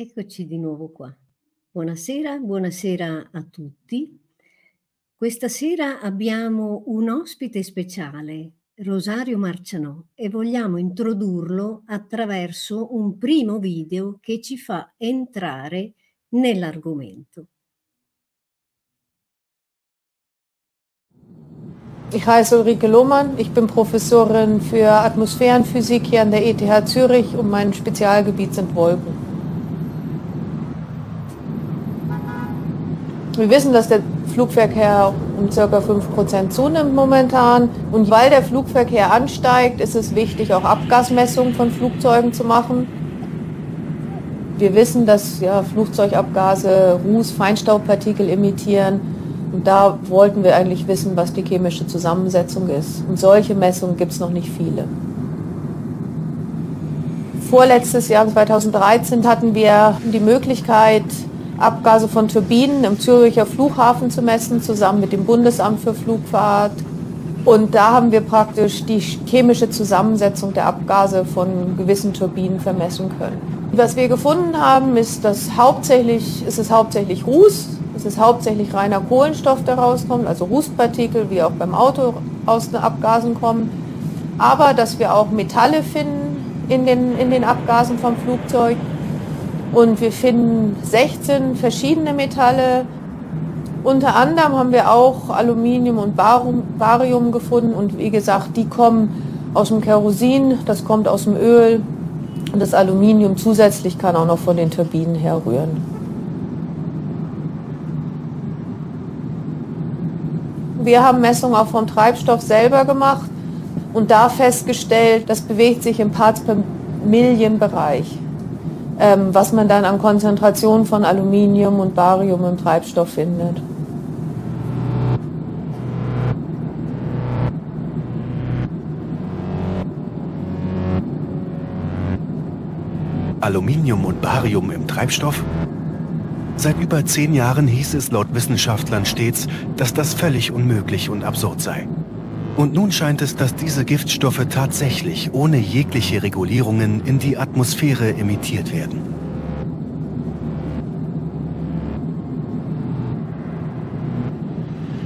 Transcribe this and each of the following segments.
Eccoci di nuovo qua. Buonasera, buonasera a tutti. Questa sera abbiamo un ospite speciale, Rosario Marcianò, e vogliamo introdurlo attraverso un primo video che ci fa entrare nell'argomento. Ich heiße Ulrike Lohmann, ich bin Professorin für Atmosphärenphysik hier an der ETH Zürich und mein Spezialgebiet sind Wolken. Wir wissen, dass der Flugverkehr um ca. 5% zunimmt momentan. Und weil der Flugverkehr ansteigt, ist es wichtig, auch Abgasmessungen von Flugzeugen zu machen. Wir wissen, dass ja, Flugzeugabgase Ruß, Feinstaubpartikel emittieren. Und da wollten wir eigentlich wissen, was die chemische Zusammensetzung ist. Und solche Messungen gibt es noch nicht viele. Vorletztes Jahr, 2013, hatten wir die Möglichkeit, Abgase von Turbinen im Züricher Flughafen zu messen, zusammen mit dem Bundesamt für Flugfahrt. Und da haben wir praktisch die chemische Zusammensetzung der Abgase von gewissen Turbinen vermessen können. Was wir gefunden haben, ist, dass hauptsächlich, ist es hauptsächlich Ruß, es ist hauptsächlich reiner Kohlenstoff, der rauskommt, also Rußpartikel, wie auch beim Auto aus den Abgasen kommen. Aber dass wir auch Metalle finden in den, in den Abgasen vom Flugzeug und wir finden 16 verschiedene Metalle. Unter anderem haben wir auch Aluminium und Barium, gefunden. Und wie gesagt, die kommen aus dem Kerosin, das kommt aus dem Öl. Und das Aluminium zusätzlich kann auch noch von den Turbinen herrühren. Wir haben Messungen auch vom Treibstoff selber gemacht und da festgestellt, das bewegt sich im Parts per Million Bereich ähm, was man dann an Konzentration von Aluminium und Barium im Treibstoff findet. Aluminium und Barium im Treibstoff? Seit über zehn Jahren hieß es laut Wissenschaftlern stets, dass das völlig unmöglich und absurd sei. Und nun scheint es, dass diese Giftstoffe tatsächlich ohne jegliche Regulierungen in die Atmosphäre emittiert werden.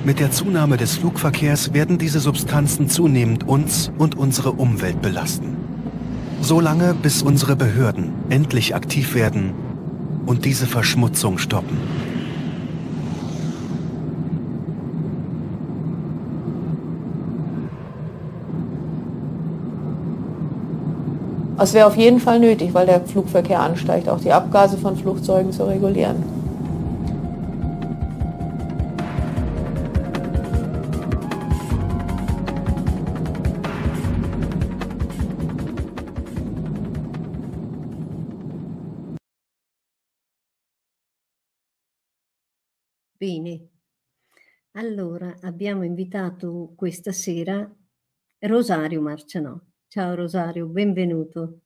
Mit der Zunahme des Flugverkehrs werden diese Substanzen zunehmend uns und unsere Umwelt belasten. Solange bis unsere Behörden endlich aktiv werden und diese Verschmutzung stoppen. Das wäre auf jeden Fall nötig, weil der Flugverkehr ansteigt, auch die Abgase von Flugzeugen zu regulieren. Bene, allora abbiamo invitato questa sera Rosario Marcianotti. Ciao Rosario, benvenuto.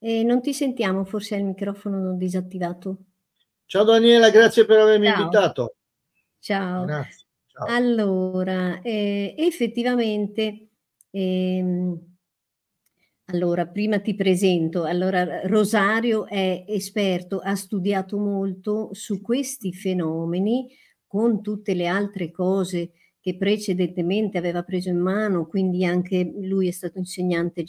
E non ti sentiamo, forse è il microfono non disattivato. Ciao Daniela, grazie per avermi Ciao. invitato. Ciao. Ciao. Allora, eh, effettivamente, ehm, allora, prima ti presento. Allora, Rosario è esperto, ha studiato molto su questi fenomeni con tutte le altre cose che precedentemente aveva preso in mano, quindi anche lui è stato insegnante,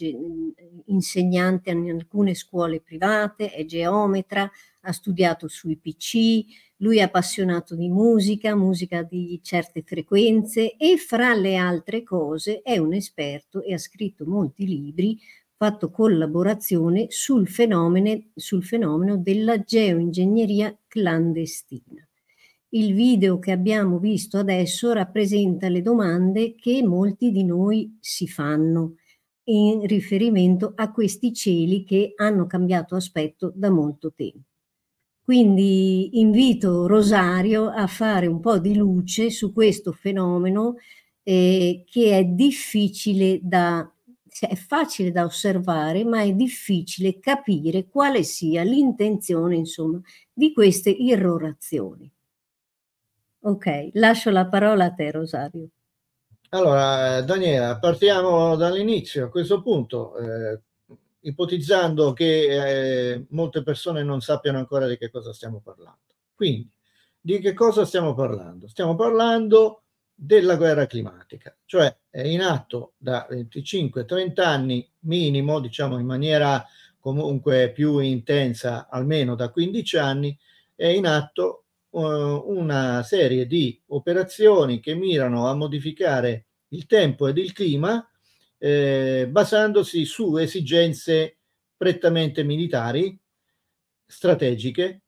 insegnante in alcune scuole private, è geometra, ha studiato sui PC, lui è appassionato di musica, musica di certe frequenze e fra le altre cose è un esperto e ha scritto molti libri, fatto collaborazione sul fenomeno, sul fenomeno della geoingegneria clandestina. Il video che abbiamo visto adesso rappresenta le domande che molti di noi si fanno in riferimento a questi cieli che hanno cambiato aspetto da molto tempo. Quindi invito Rosario a fare un po' di luce su questo fenomeno eh, che è difficile da cioè è facile da osservare, ma è difficile capire quale sia l'intenzione, insomma, di queste irrorazioni. Ok, lascio la parola a te Rosario. Allora, eh, Daniela, partiamo dall'inizio. A questo punto, eh, ipotizzando che eh, molte persone non sappiano ancora di che cosa stiamo parlando. Quindi, di che cosa stiamo parlando? Stiamo parlando della guerra climatica, cioè è in atto da 25-30 anni minimo, diciamo in maniera comunque più intensa, almeno da 15 anni, è in atto uh, una serie di operazioni che mirano a modificare il tempo ed il clima eh, basandosi su esigenze prettamente militari, strategiche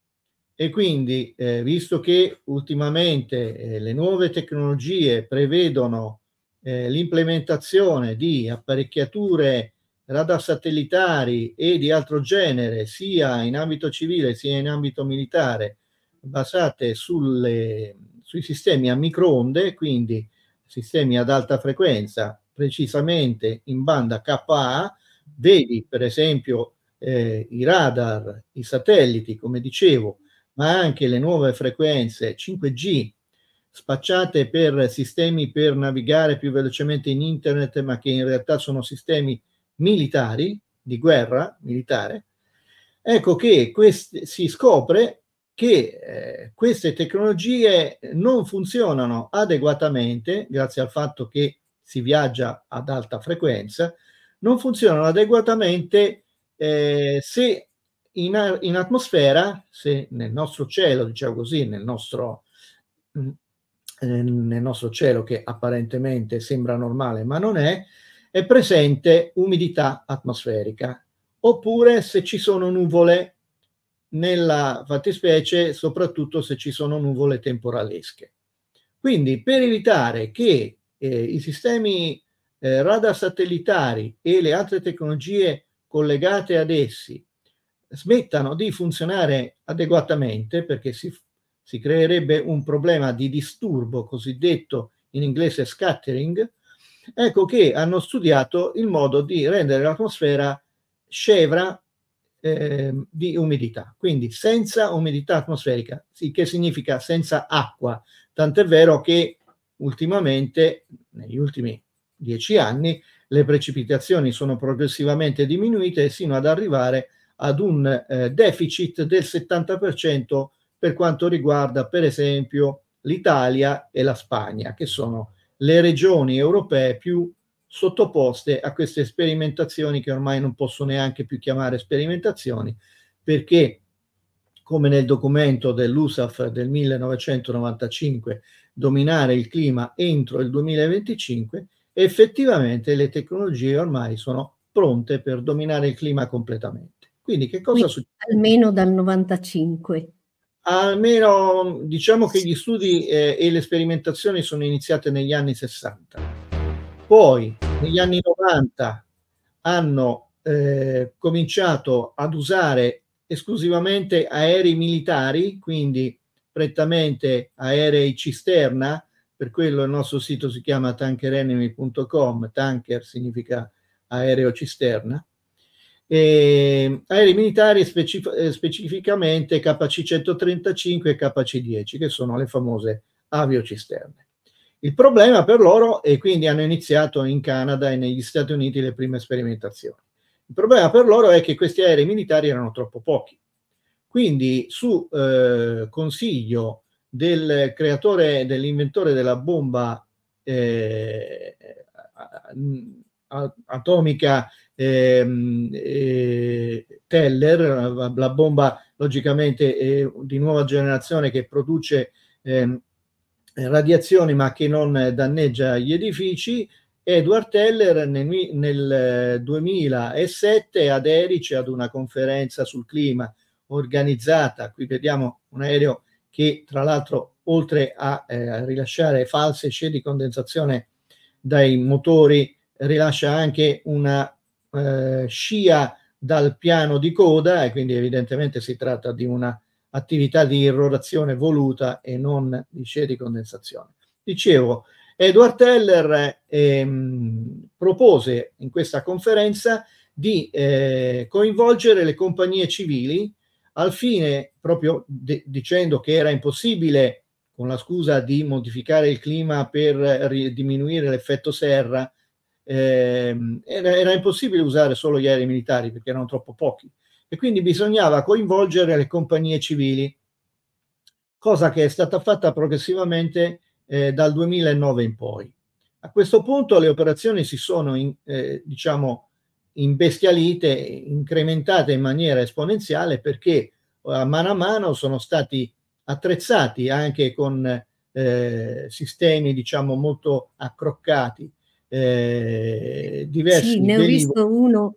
e quindi eh, visto che ultimamente eh, le nuove tecnologie prevedono eh, l'implementazione di apparecchiature radar satellitari e di altro genere sia in ambito civile sia in ambito militare basate sulle, sui sistemi a microonde, quindi sistemi ad alta frequenza, precisamente in banda KA, vedi per esempio eh, i radar, i satelliti, come dicevo, ma anche le nuove frequenze 5G spacciate per sistemi per navigare più velocemente in internet, ma che in realtà sono sistemi militari, di guerra militare, ecco che quest- si scopre che eh, queste tecnologie non funzionano adeguatamente, grazie al fatto che si viaggia ad alta frequenza, non funzionano adeguatamente eh, se in, in, atmosfera, se nel nostro cielo, diciamo così, nel nostro, mm, eh, nel nostro cielo che apparentemente sembra normale ma non è, è presente umidità atmosferica, oppure se ci sono nuvole nella fattispecie soprattutto se ci sono nuvole temporalesche. Quindi per evitare che eh, i sistemi eh, radar satellitari e le altre tecnologie collegate ad essi smettano di funzionare adeguatamente perché si, si creerebbe un problema di disturbo cosiddetto in inglese scattering, ecco che hanno studiato il modo di rendere l'atmosfera scevra eh, di umidità, quindi senza umidità atmosferica, che significa senza acqua, tant'è vero che ultimamente, negli ultimi dieci anni, le precipitazioni sono progressivamente diminuite sino ad arrivare ad un eh, deficit del 70% per quanto riguarda per esempio l'Italia e la Spagna, che sono le regioni europee più sottoposte a queste sperimentazioni che ormai non posso neanche più chiamare sperimentazioni, perché come nel documento dell'USAF del 1995, dominare il clima entro il 2025, effettivamente le tecnologie ormai sono pronte per dominare il clima completamente. Quindi che cosa Quindi, succede? Almeno dal 95. Almeno diciamo che gli studi eh, e le sperimentazioni sono iniziate negli anni 60 poi negli anni 90 hanno eh, cominciato ad usare esclusivamente aerei militari, quindi prettamente aerei cisterna, per quello il nostro sito si chiama tankerenemy.com, tanker significa aereo cisterna, e aerei militari specif- specificamente KC-135 e KC-10, che sono le famose aviocisterne. Il problema per loro, e quindi hanno iniziato in Canada e negli Stati Uniti le prime sperimentazioni, il problema per loro è che questi aerei militari erano troppo pochi. Quindi su eh, consiglio del creatore, dell'inventore della bomba eh, atomica ehm, eh, Teller, la bomba logicamente di nuova generazione che produce... Eh, radiazioni ma che non danneggia gli edifici. Edward Teller nel, nel 2007 eh, ad Erice ad una conferenza sul clima organizzata, qui vediamo un aereo che tra l'altro oltre a eh, rilasciare false scie di condensazione dai motori rilascia anche una eh, scia dal piano di coda e quindi evidentemente si tratta di una attività di irrorazione voluta e non di scie di condensazione. Dicevo, Edward Teller ehm, propose in questa conferenza di eh, coinvolgere le compagnie civili al fine, proprio dicendo che era impossibile, con la scusa di modificare il clima per diminuire l'effetto serra, ehm, era, era impossibile usare solo gli aerei militari perché erano troppo pochi e quindi bisognava coinvolgere le compagnie civili, cosa che è stata fatta progressivamente eh, dal 2009 in poi. A questo punto le operazioni si sono, in, eh, diciamo, imbestialite, incrementate in maniera esponenziale perché eh, a mano a mano sono stati attrezzati anche con eh, sistemi, diciamo, molto accroccati. Eh, diversi. Sì, ne ho visto uno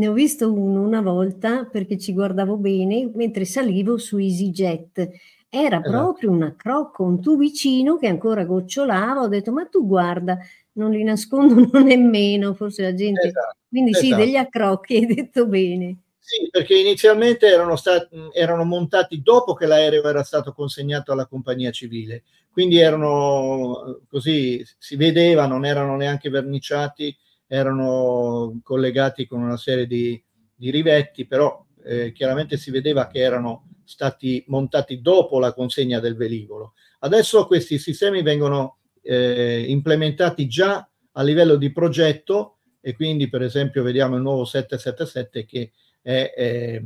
ne ho visto uno una volta perché ci guardavo bene mentre salivo su EasyJet. Era esatto. proprio una crocca, un tubicino che ancora gocciolava. Ho detto, ma tu guarda, non li nascondono nemmeno, forse la gente... Esatto. Quindi esatto. sì, degli accrocchi, hai detto bene. Sì, perché inizialmente erano, stati, erano montati dopo che l'aereo era stato consegnato alla compagnia civile, quindi erano così, si vedeva, non erano neanche verniciati, erano collegati con una serie di, di rivetti, però eh, chiaramente si vedeva che erano stati montati dopo la consegna del velivolo. Adesso questi sistemi vengono eh, implementati già a livello di progetto e quindi per esempio vediamo il nuovo 777 che è, è,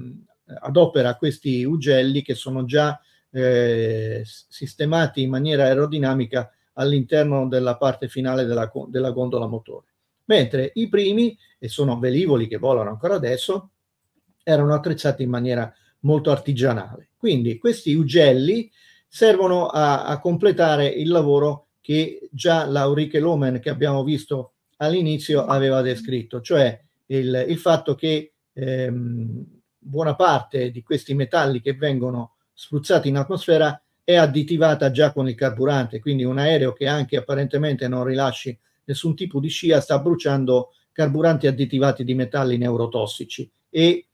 adopera questi ugelli che sono già eh, sistemati in maniera aerodinamica all'interno della parte finale della, della gondola motore mentre i primi, e sono velivoli che volano ancora adesso, erano attrezzati in maniera molto artigianale. Quindi questi ugelli servono a, a completare il lavoro che già l'Auriche Lomen che abbiamo visto all'inizio aveva descritto, cioè il, il fatto che ehm, buona parte di questi metalli che vengono spruzzati in atmosfera è additivata già con il carburante, quindi un aereo che anche apparentemente non rilasci nessun tipo di scia sta bruciando carburanti additivati di metalli neurotossici e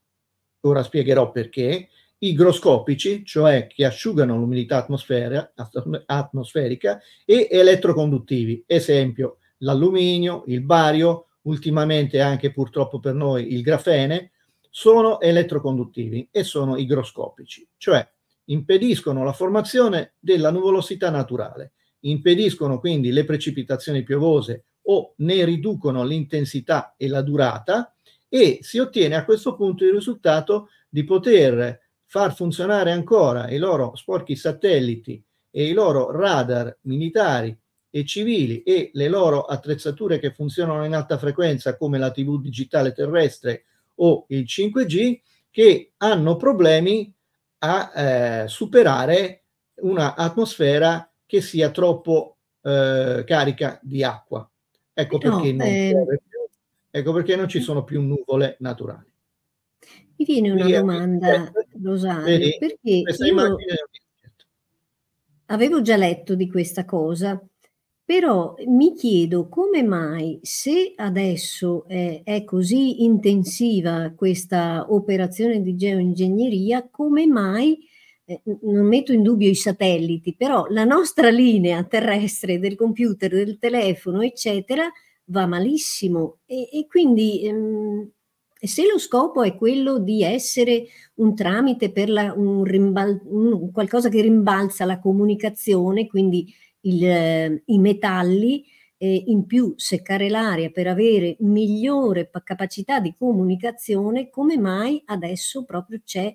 ora spiegherò perché igroscopici, cioè che asciugano l'umidità atmosferica e elettroconduttivi, esempio l'alluminio, il bario, ultimamente anche purtroppo per noi il grafene, sono elettroconduttivi e sono igroscopici, cioè impediscono la formazione della nuvolosità naturale impediscono quindi le precipitazioni piovose o ne riducono l'intensità e la durata e si ottiene a questo punto il risultato di poter far funzionare ancora i loro sporchi satelliti e i loro radar militari e civili e le loro attrezzature che funzionano in alta frequenza come la TV digitale terrestre o il 5G che hanno problemi a eh, superare una atmosfera che sia troppo eh, carica di acqua. Ecco perché, no, eh... più, ecco perché, non ci sono più nuvole naturali. Mi viene una Quindi, domanda, Rosario, vedi, perché io... avevo già letto di questa cosa, però mi chiedo come mai se adesso è, è, così intensiva questa operazione di geoingegneria, come mai eh, non metto in dubbio i satelliti, però la nostra linea terrestre del computer, del telefono, eccetera, va malissimo e, e quindi ehm, se lo scopo è quello di essere un tramite per la, un rimbal, un, qualcosa che rimbalza la comunicazione, quindi il, eh, i metalli, eh, in più seccare l'aria per avere migliore capacità di comunicazione, come mai adesso proprio c'è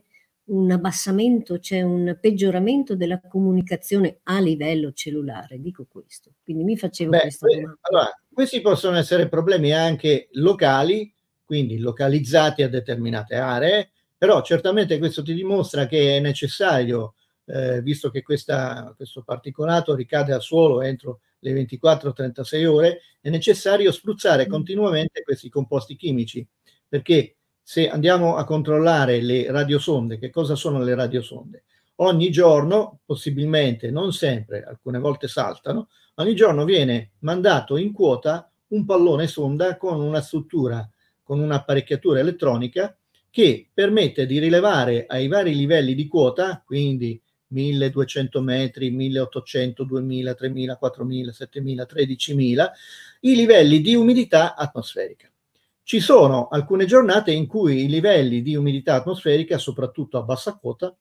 un abbassamento, c'è un peggioramento della comunicazione a livello cellulare, dico questo. Quindi mi facevo Beh, questa domanda. Allora, questi possono essere problemi anche locali, quindi localizzati a determinate aree, però certamente questo ti dimostra che è necessario, eh, visto che questa, questo particolato ricade al suolo entro le 24-36 ore, è necessario spruzzare mm. continuamente questi composti chimici, perché se andiamo a controllare le radiosonde, che cosa sono le radiosonde? Ogni giorno, possibilmente, non sempre, alcune volte saltano, ogni giorno viene mandato in quota un pallone sonda con una struttura, con un'apparecchiatura elettronica che permette di rilevare ai vari livelli di quota, quindi 1200 metri, 1800, 2000, 3000, 4000, 7000, 13000, i livelli di umidità atmosferica. Ci sono alcune giornate in cui i livelli di umidità atmosferica, soprattutto a bassa quota,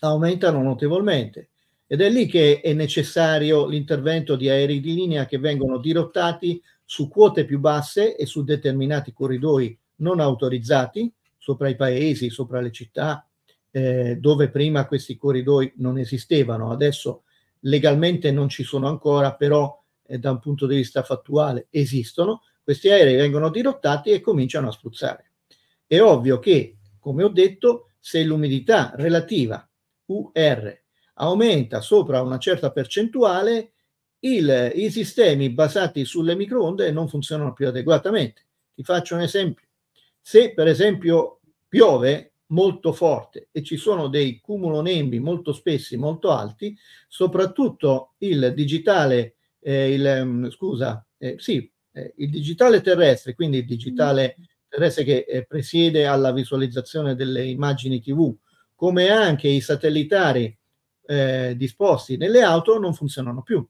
aumentano notevolmente ed è lì che è necessario l'intervento di aerei di linea che vengono dirottati su quote più basse e su determinati corridoi non autorizzati, sopra i paesi, sopra le città, eh, dove prima questi corridoi non esistevano, adesso legalmente non ci sono ancora, però eh, da un punto di vista fattuale esistono questi aerei vengono dirottati e cominciano a spruzzare. È ovvio che, come ho detto, se l'umidità relativa UR aumenta sopra una certa percentuale, il, i sistemi basati sulle microonde non funzionano più adeguatamente. Ti faccio un esempio. Se per esempio piove molto forte e ci sono dei cumulonembi molto spessi, molto alti, soprattutto il digitale, eh, il, mm, scusa, eh, sì, eh, il digitale terrestre, quindi il digitale mm. terrestre che eh, presiede alla visualizzazione delle immagini TV, come anche i satellitari eh, disposti nelle auto, non funzionano più.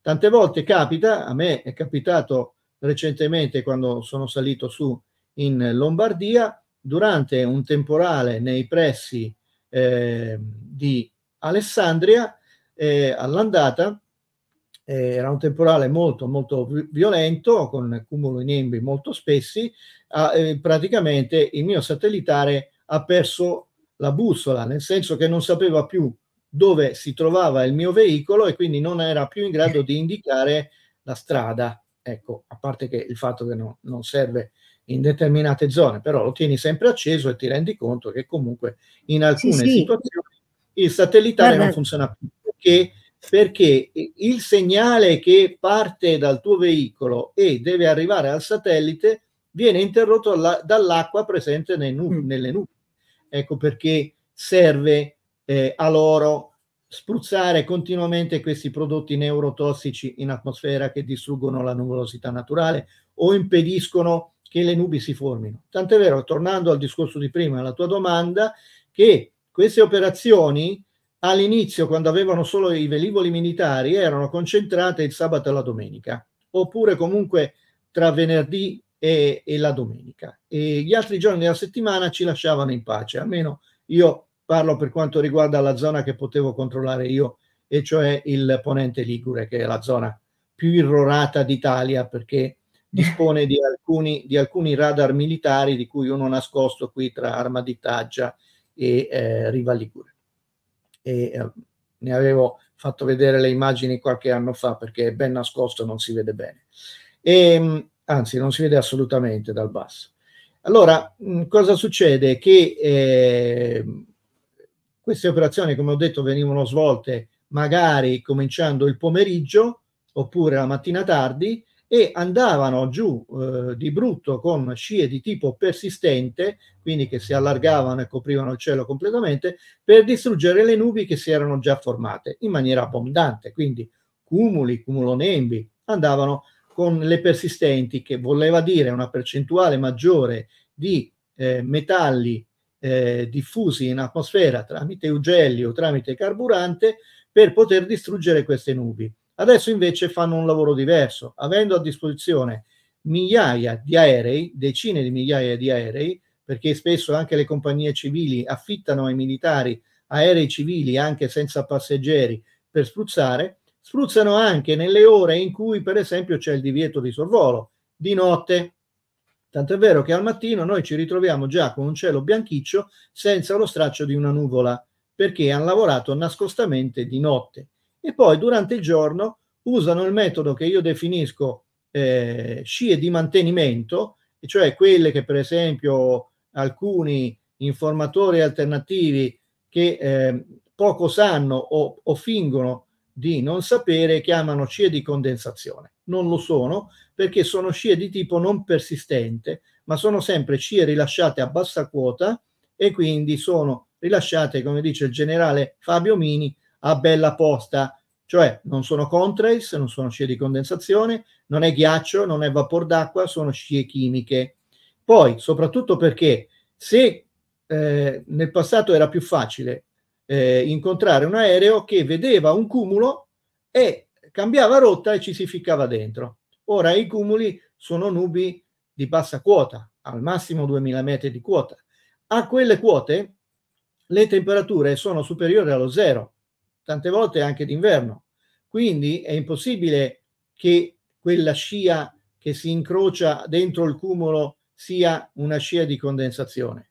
Tante volte capita, a me è capitato recentemente quando sono salito su in Lombardia, durante un temporale nei pressi eh, di Alessandria, eh, all'andata eh, era un temporale molto molto violento, con cumulo nimbi molto spessi, ah, eh, praticamente il mio satellitare ha perso la bussola, nel senso che non sapeva più dove si trovava il mio veicolo e quindi non era più in grado di indicare la strada. Ecco, a parte che il fatto che no, non serve in determinate zone, però lo tieni sempre acceso e ti rendi conto che comunque in alcune sì, sì. situazioni il satellitare Guarda. non funziona più perché perché il segnale che parte dal tuo veicolo e deve arrivare al satellite viene interrotto dall'acqua presente nu- mm. nelle nubi. Ecco perché serve eh, a loro spruzzare continuamente questi prodotti neurotossici in atmosfera che distruggono la nuvolosità naturale o impediscono che le nubi si formino. Tant'è vero, tornando al discorso di prima, alla tua domanda, che queste operazioni all'inizio, quando avevano solo i velivoli militari, erano concentrate il sabato e la domenica, oppure comunque tra venerdì e, e la domenica. E gli altri giorni della settimana ci lasciavano in pace, almeno io parlo per quanto riguarda la zona che potevo controllare io, e cioè il ponente Ligure, che è la zona più irrorata d'Italia perché dispone di alcuni, di alcuni radar militari di cui uno nascosto qui tra Armaditaggia e eh, Riva Ligure e eh, ne avevo fatto vedere le immagini qualche anno fa perché è ben nascosto non si vede bene. E, ehm, anzi, non si vede assolutamente dal basso. Allora, mh, cosa succede? Che eh, queste operazioni, come ho detto, venivano svolte magari cominciando il pomeriggio oppure la mattina tardi e andavano giù eh, di brutto con scie di tipo persistente, quindi che si allargavano e coprivano il cielo completamente, per distruggere le nubi che si erano già formate in maniera abbondante. Quindi cumuli, cumulonembi, andavano con le persistenti, che voleva dire una percentuale maggiore di eh, metalli eh, diffusi in atmosfera tramite ugelli o tramite carburante per poter distruggere queste nubi. Adesso invece fanno un lavoro diverso, avendo a disposizione migliaia di aerei, decine di migliaia di aerei, perché spesso anche le compagnie civili affittano ai militari aerei civili anche senza passeggeri per spruzzare, spruzzano anche nelle ore in cui per esempio c'è il divieto di sorvolo, di notte. Tanto è vero che al mattino noi ci ritroviamo già con un cielo bianchiccio senza lo straccio di una nuvola, perché hanno lavorato nascostamente di notte e poi durante il giorno usano il metodo che io definisco eh, scie di mantenimento, cioè quelle che per esempio alcuni informatori alternativi che eh, poco sanno o, o, fingono di non sapere chiamano scie di condensazione. Non lo sono perché sono scie di tipo non persistente, ma sono sempre scie rilasciate a bassa quota e quindi sono rilasciate, come dice il generale Fabio Mini, a bella posta, cioè non sono contrails, non sono scie di condensazione, non è ghiaccio, non è vapor d'acqua, sono scie chimiche. Poi, soprattutto perché se eh, nel passato era più facile eh, incontrare un aereo che vedeva un cumulo e cambiava rotta e ci si ficcava dentro. Ora i cumuli sono nubi di bassa quota, al massimo 2000 metri di quota. A quelle quote le temperature sono superiori allo zero, tante volte anche d'inverno. Quindi è impossibile che quella scia che si incrocia dentro il cumulo sia una scia di condensazione.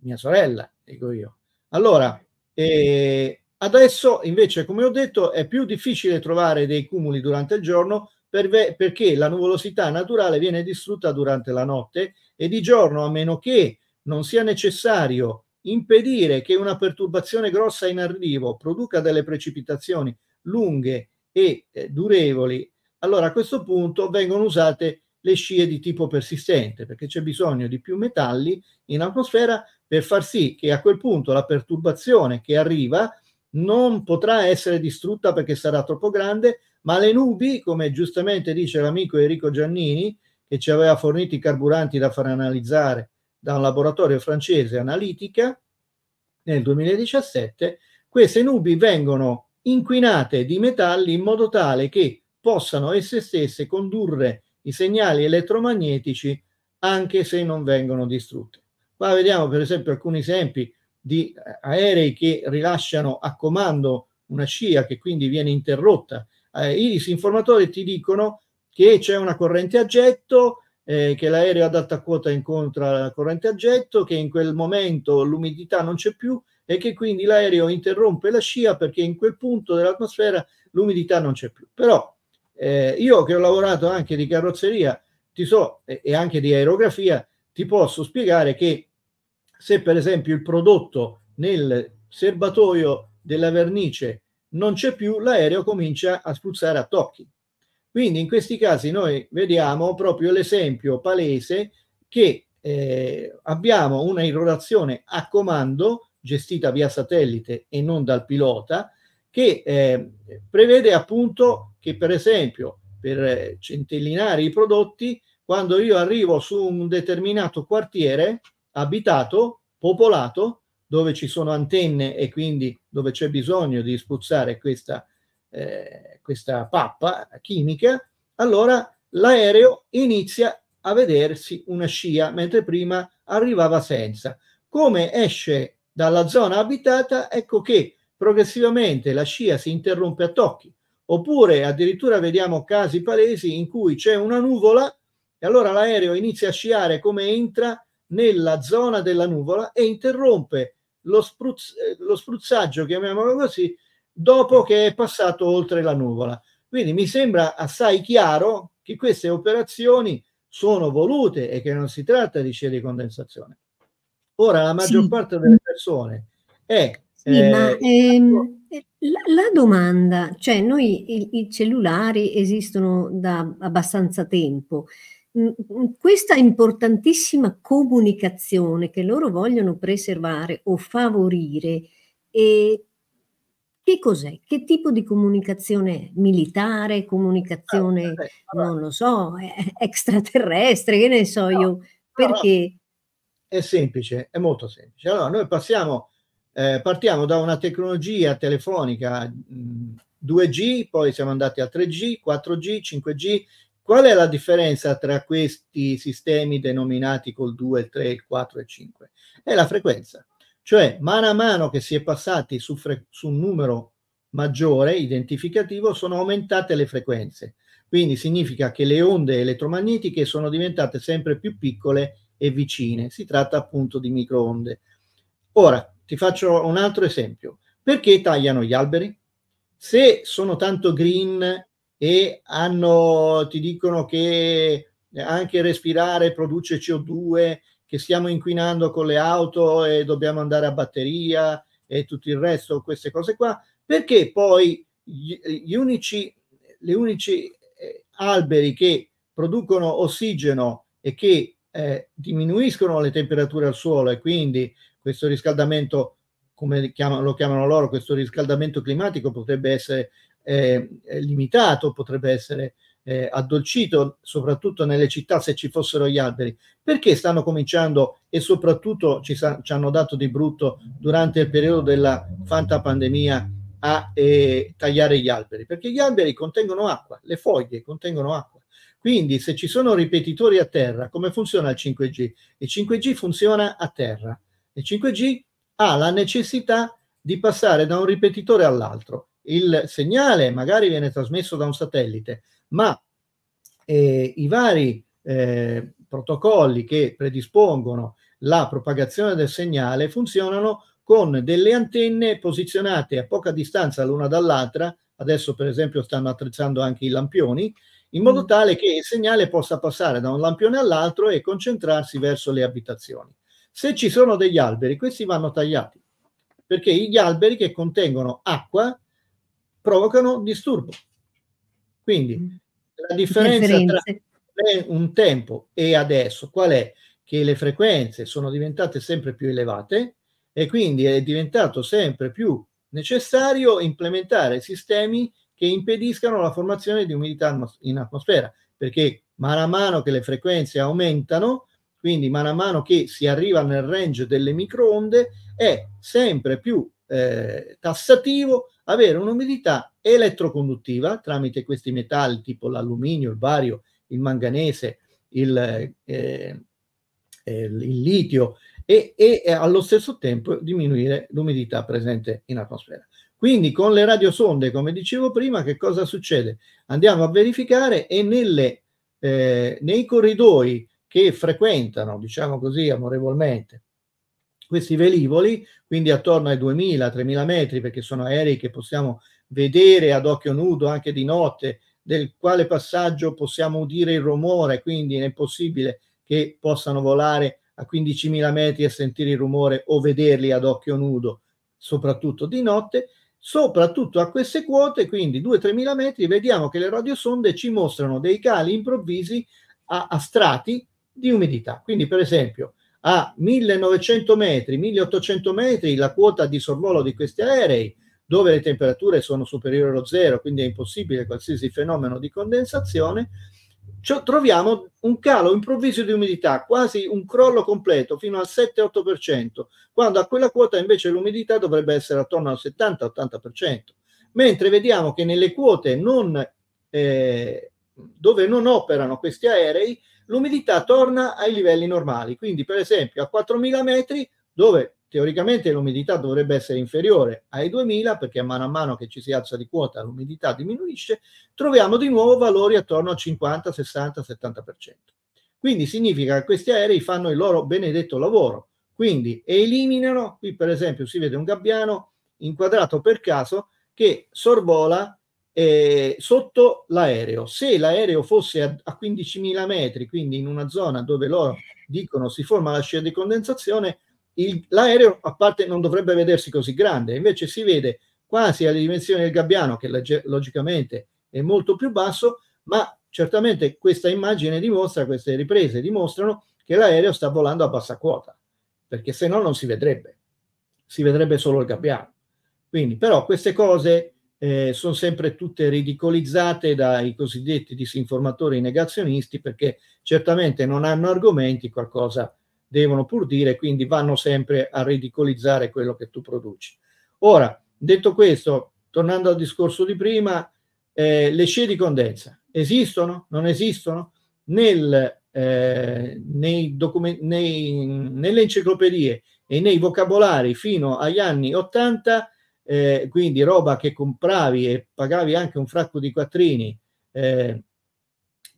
Mia sorella, dico io. Allora, eh, adesso invece, come ho detto, è più difficile trovare dei cumuli durante il giorno per, perché la nuvolosità naturale viene distrutta durante la notte e di giorno, a meno che non sia necessario impedire che una perturbazione grossa in arrivo produca delle precipitazioni lunghe e eh, durevoli, allora a questo punto vengono usate le scie di tipo persistente, perché c'è bisogno di più metalli in atmosfera per far sì che a quel punto la perturbazione che arriva non potrà essere distrutta perché sarà troppo grande, ma le nubi, come giustamente dice l'amico Enrico Giannini, che ci aveva fornito i carburanti da far analizzare da un laboratorio francese Analitica nel 2017, queste nubi vengono inquinate di metalli in modo tale che possano esse stesse condurre i segnali elettromagnetici anche se non vengono distrutte. Qua vediamo per esempio alcuni esempi di eh, aerei che rilasciano a comando una scia che quindi viene interrotta. Eh, I disinformatori ti dicono che c'è una corrente a getto, eh, che l'aereo ad alta quota incontra la corrente a getto, che in quel momento l'umidità non c'è più e che quindi l'aereo interrompe la scia perché in quel punto dell'atmosfera l'umidità non c'è più. Però eh, io che ho lavorato anche di carrozzeria ti so, e, e anche di aerografia, ti posso spiegare che se per esempio il prodotto nel serbatoio della vernice non c'è più, l'aereo comincia a spruzzare a tocchi. Quindi in questi casi noi vediamo proprio l'esempio palese che eh, abbiamo una irrorazione a comando gestita via satellite e non dal pilota che eh, prevede appunto che per esempio per eh, centellinare i prodotti quando io arrivo su un determinato quartiere abitato, popolato, dove ci sono antenne e quindi dove c'è bisogno di spruzzare questa, eh, questa pappa chimica, allora l'aereo inizia a vedersi una scia, mentre prima arrivava senza. Come esce dalla zona abitata, ecco che progressivamente la scia si interrompe a tocchi, oppure addirittura vediamo casi palesi in cui c'è una nuvola e allora l'aereo inizia a sciare come entra nella zona della nuvola e interrompe lo, spruzz- eh, lo spruzzaggio, chiamiamolo così, dopo che è passato oltre la nuvola. Quindi mi sembra assai chiaro che queste operazioni sono volute e che non si tratta di scia di condensazione. Ora la maggior sì. parte delle persone è... Sì, eh, ma, ehm, ecco. eh, la, la, domanda, cioè noi i, i cellulari esistono da abbastanza tempo, mm, mm, questa importantissima comunicazione che loro vogliono preservare o favorire, e che cos'è? Che tipo di comunicazione militare, ah, comunicazione, ah, non lo so, extraterrestre, che ne so no, io, perché... È semplice, è molto semplice. Allora, noi passiamo, eh, partiamo da una tecnologia telefonica 2G, mm, poi siamo andati a 3G, 4G, 5G. Qual è la differenza tra questi sistemi denominati col 2, il 3, il 4 e il 5? È la frequenza. Cioè, mano a mano che si è passati su, fre- su un numero maggiore identificativo, sono aumentate le frequenze. Quindi significa che le onde elettromagnetiche sono diventate sempre più piccole e vicine. Si tratta appunto di microonde. Ora, ti faccio un altro esempio. Perché tagliano gli alberi? Se sono tanto green e hanno, ti dicono che anche respirare produce CO2 che stiamo inquinando con le auto e dobbiamo andare a batteria e tutto il resto, queste cose qua, perché poi gli, gli unici, le unici eh, alberi che producono ossigeno e che eh, diminuiscono le temperature al suolo e quindi questo riscaldamento, come chiamano, lo chiamano loro, questo riscaldamento climatico potrebbe essere eh, limitato, potrebbe essere eh, addolcito, soprattutto nelle città se ci fossero gli alberi. Perché stanno cominciando e soprattutto ci, sa, ci hanno dato di brutto durante il periodo della pandemia a eh, tagliare gli alberi? Perché gli alberi contengono acqua, le foglie contengono acqua. Quindi se ci sono ripetitori a terra, come funziona il 5G? Il 5G funziona a terra. Il 5G ha la necessità di passare da un ripetitore all'altro. Il segnale magari viene trasmesso da un satellite, ma eh, i vari eh, protocolli che predispongono la propagazione del segnale funzionano con delle antenne posizionate a poca distanza l'una dall'altra, adesso per esempio stanno attrezzando anche i lampioni, in modo mm. tale che il segnale possa passare da un lampione all'altro e concentrarsi verso le abitazioni. Se ci sono degli alberi, questi vanno tagliati, perché gli alberi che contengono acqua provocano disturbo quindi mm. la differenza tra un tempo e adesso qual è? Che le frequenze sono diventate sempre più elevate e quindi è diventato sempre più necessario implementare sistemi che impediscano la formazione di umidità in atmosfera, perché man mano che le frequenze aumentano, quindi man mano che si arriva nel range delle microonde, è sempre più eh, tassativo avere un'umidità elettroconduttiva tramite questi metalli tipo l'alluminio, il bario, il manganese, il, eh, eh il litio e, e, allo stesso tempo diminuire l'umidità presente in atmosfera. Quindi con le radiosonde, come dicevo prima, che cosa succede? Andiamo a verificare e nelle, eh, nei corridoi che frequentano, diciamo così amorevolmente, questi velivoli, quindi attorno ai 2000-3000 metri, perché sono aerei che possiamo vedere ad occhio nudo anche di notte del quale passaggio possiamo udire il rumore, quindi è possibile che possano volare a 15.000 metri e sentire il rumore o vederli ad occhio nudo, soprattutto di notte. Soprattutto a queste quote, quindi 2-3.000 metri, vediamo che le radiosonde ci mostrano dei cali improvvisi a, a strati di umidità. Quindi, per esempio, a 1900 metri, 1800 metri, la quota di sorvolo di questi aerei, dove le temperature sono superiori allo zero, quindi è impossibile qualsiasi fenomeno di condensazione, troviamo un calo improvviso di umidità, quasi un crollo completo fino al 7-8%, quando a quella quota invece l'umidità dovrebbe essere attorno al 70-80%, mentre vediamo che nelle quote non, eh, dove non operano questi aerei, l'umidità torna ai livelli normali, quindi per esempio a 4.000 metri dove teoricamente l'umidità dovrebbe essere inferiore ai 2000 perché a mano a mano che ci si alza di quota l'umidità diminuisce, troviamo di nuovo valori attorno al 50, 60, 70%. Quindi significa che questi aerei fanno il loro benedetto lavoro, quindi eliminano, qui per esempio si vede un gabbiano inquadrato per caso che sorvola eh, sotto l'aereo. Se l'aereo fosse a, a 15.000 metri, quindi in una zona dove loro dicono si forma la scia di condensazione, il, l'aereo a parte non dovrebbe vedersi così grande, invece si vede quasi alle dimensioni del gabbiano, che log- logicamente è molto più basso, ma certamente questa immagine dimostra, queste riprese dimostrano che l'aereo sta volando a bassa quota, perché se no non si vedrebbe, si vedrebbe solo il gabbiano. Quindi però queste cose eh, sono sempre tutte ridicolizzate dai cosiddetti disinformatori negazionisti perché certamente non hanno argomenti, qualcosa devono pur dire, quindi vanno sempre a ridicolizzare quello che tu produci. Ora, detto questo, tornando al discorso di prima, eh, le scie di condensa esistono? Non esistono? Nel, eh, nei document- nei, nelle enciclopedie e nei vocabolari fino agli anni 80, eh, quindi roba che compravi e pagavi anche un fracco di quattrini eh,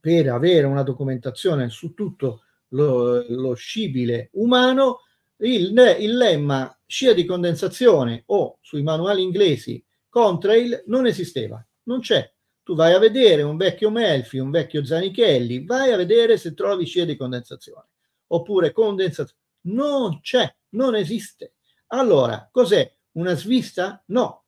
per avere una documentazione su tutto lo, lo scibile umano, il, il, lemma scia di condensazione o sui manuali inglesi contrail non esisteva, non c'è. Tu vai a vedere un vecchio Melfi, un vecchio Zanichelli, vai a vedere se trovi scia di condensazione oppure condensazione. Non c'è, non esiste. Allora, cos'è? Una svista? No.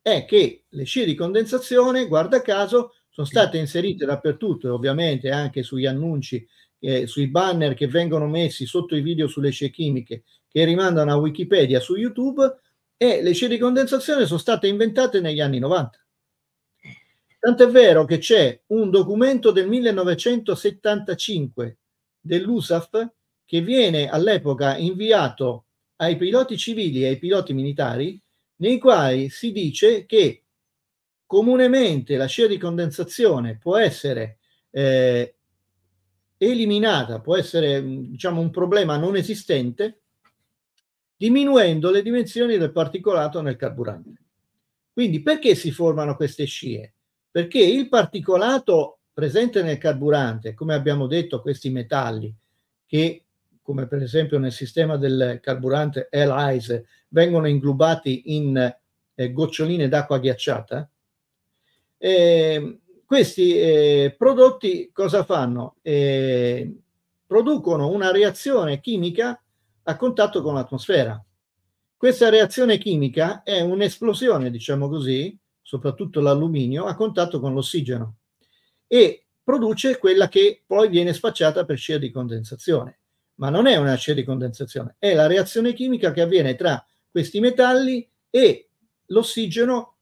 È che le scie di condensazione, guarda caso, sono state inserite dappertutto e ovviamente anche sugli annunci eh, sui banner che vengono messi sotto i video sulle scie chimiche che rimandano a Wikipedia su YouTube e le scie di condensazione sono state inventate negli anni 90. Tant'è vero che c'è un documento del 1975 dell'USAF che viene all'epoca inviato ai piloti civili e ai piloti militari, nei quali si dice che comunemente la scia di condensazione può essere eh, eliminata, può essere mm, diciamo, un problema non esistente, diminuendo le dimensioni del particolato nel carburante. Quindi perché si formano queste scie? Perché il particolato presente nel carburante, come abbiamo detto, questi metalli, che come per esempio nel sistema del carburante L-ICE, vengono inglobati in eh, goccioline d'acqua ghiacciata, eh, questi eh, prodotti cosa fanno? Eh, producono una reazione chimica a contatto con l'atmosfera. Questa reazione chimica è un'esplosione, diciamo così, soprattutto l'alluminio, a contatto con l'ossigeno e produce quella che poi viene spacciata per scia di condensazione. Ma non è una scia di condensazione, è la reazione chimica che avviene tra questi metalli e l'ossigeno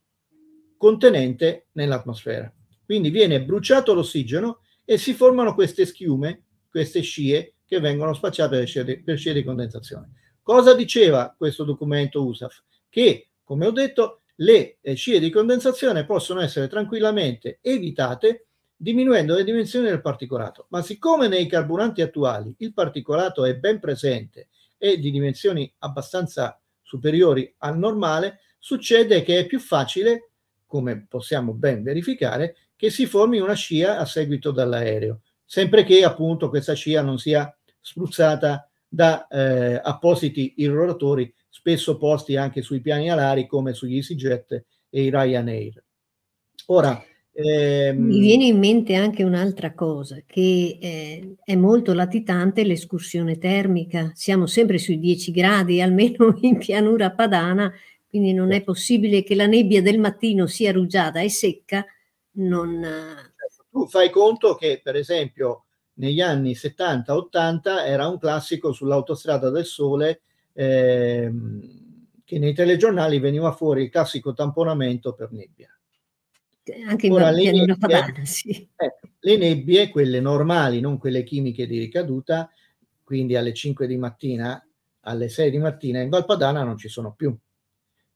contenente nell'atmosfera. Quindi viene bruciato l'ossigeno e si formano queste schiume, queste scie che vengono spacciate per scie, di condensazione. Cosa diceva questo documento USAF? Che, come ho detto, le eh, scie di condensazione possono essere tranquillamente evitate diminuendo le dimensioni del particolato. Ma siccome nei carburanti attuali il particolato è ben presente e di dimensioni abbastanza superiori al normale, succede che è più facile, come possiamo ben verificare, che si formi una scia a seguito dall'aereo, sempre che appunto questa scia non sia spruzzata da eh, appositi irroratori, spesso posti anche sui piani alari come sugli EasyJet e i Ryanair. Ora, ehm... mi viene in mente anche un'altra cosa, che eh, è molto latitante l'escursione termica, siamo sempre sui 10 gradi, almeno in pianura padana, quindi non è certo. possibile che la nebbia del mattino sia rugiada e secca non... Certo, tu fai conto che, per esempio, negli anni 70-80 era un classico sull'autostrada del sole ehm, che nei telegiornali veniva fuori il classico tamponamento per nebbia. Anche Ora, in, le, nebbie, Padana, sì. eh, le nebbie, quelle normali, non quelle chimiche di ricaduta, quindi alle 5 di mattina, alle 6 di mattina in Valpadana non ci sono più.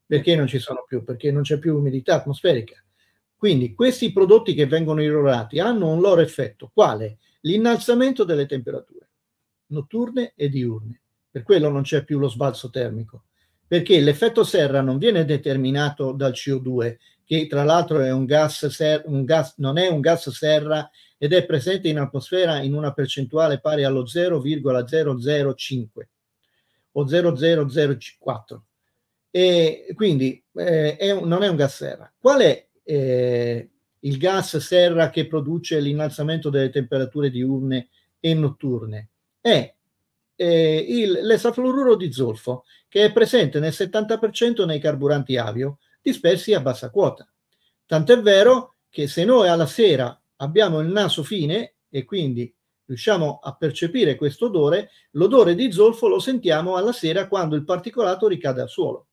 Perché non ci sono più? Perché non c'è più umidità atmosferica. Quindi questi prodotti che vengono irrorati hanno un loro effetto, quale? L'innalzamento delle temperature notturne e diurne. Per quello non c'è più lo sbalzo termico, perché l'effetto serra non viene determinato dal CO2, che tra l'altro è un gas, ser- un gas, non è un gas serra ed è presente in atmosfera in una percentuale pari allo 0,005 o 0004. E quindi eh, è un, non è un gas serra. Qual è eh, il gas serra che produce l'innalzamento delle temperature diurne e notturne, è eh, il, l'esafluoruro di zolfo, che è presente nel 70% nei carburanti avio dispersi a bassa quota. Tant'è vero che se noi alla sera abbiamo il naso fine e quindi riusciamo a percepire questo odore, l'odore di zolfo lo sentiamo alla sera quando il particolato ricade al suolo.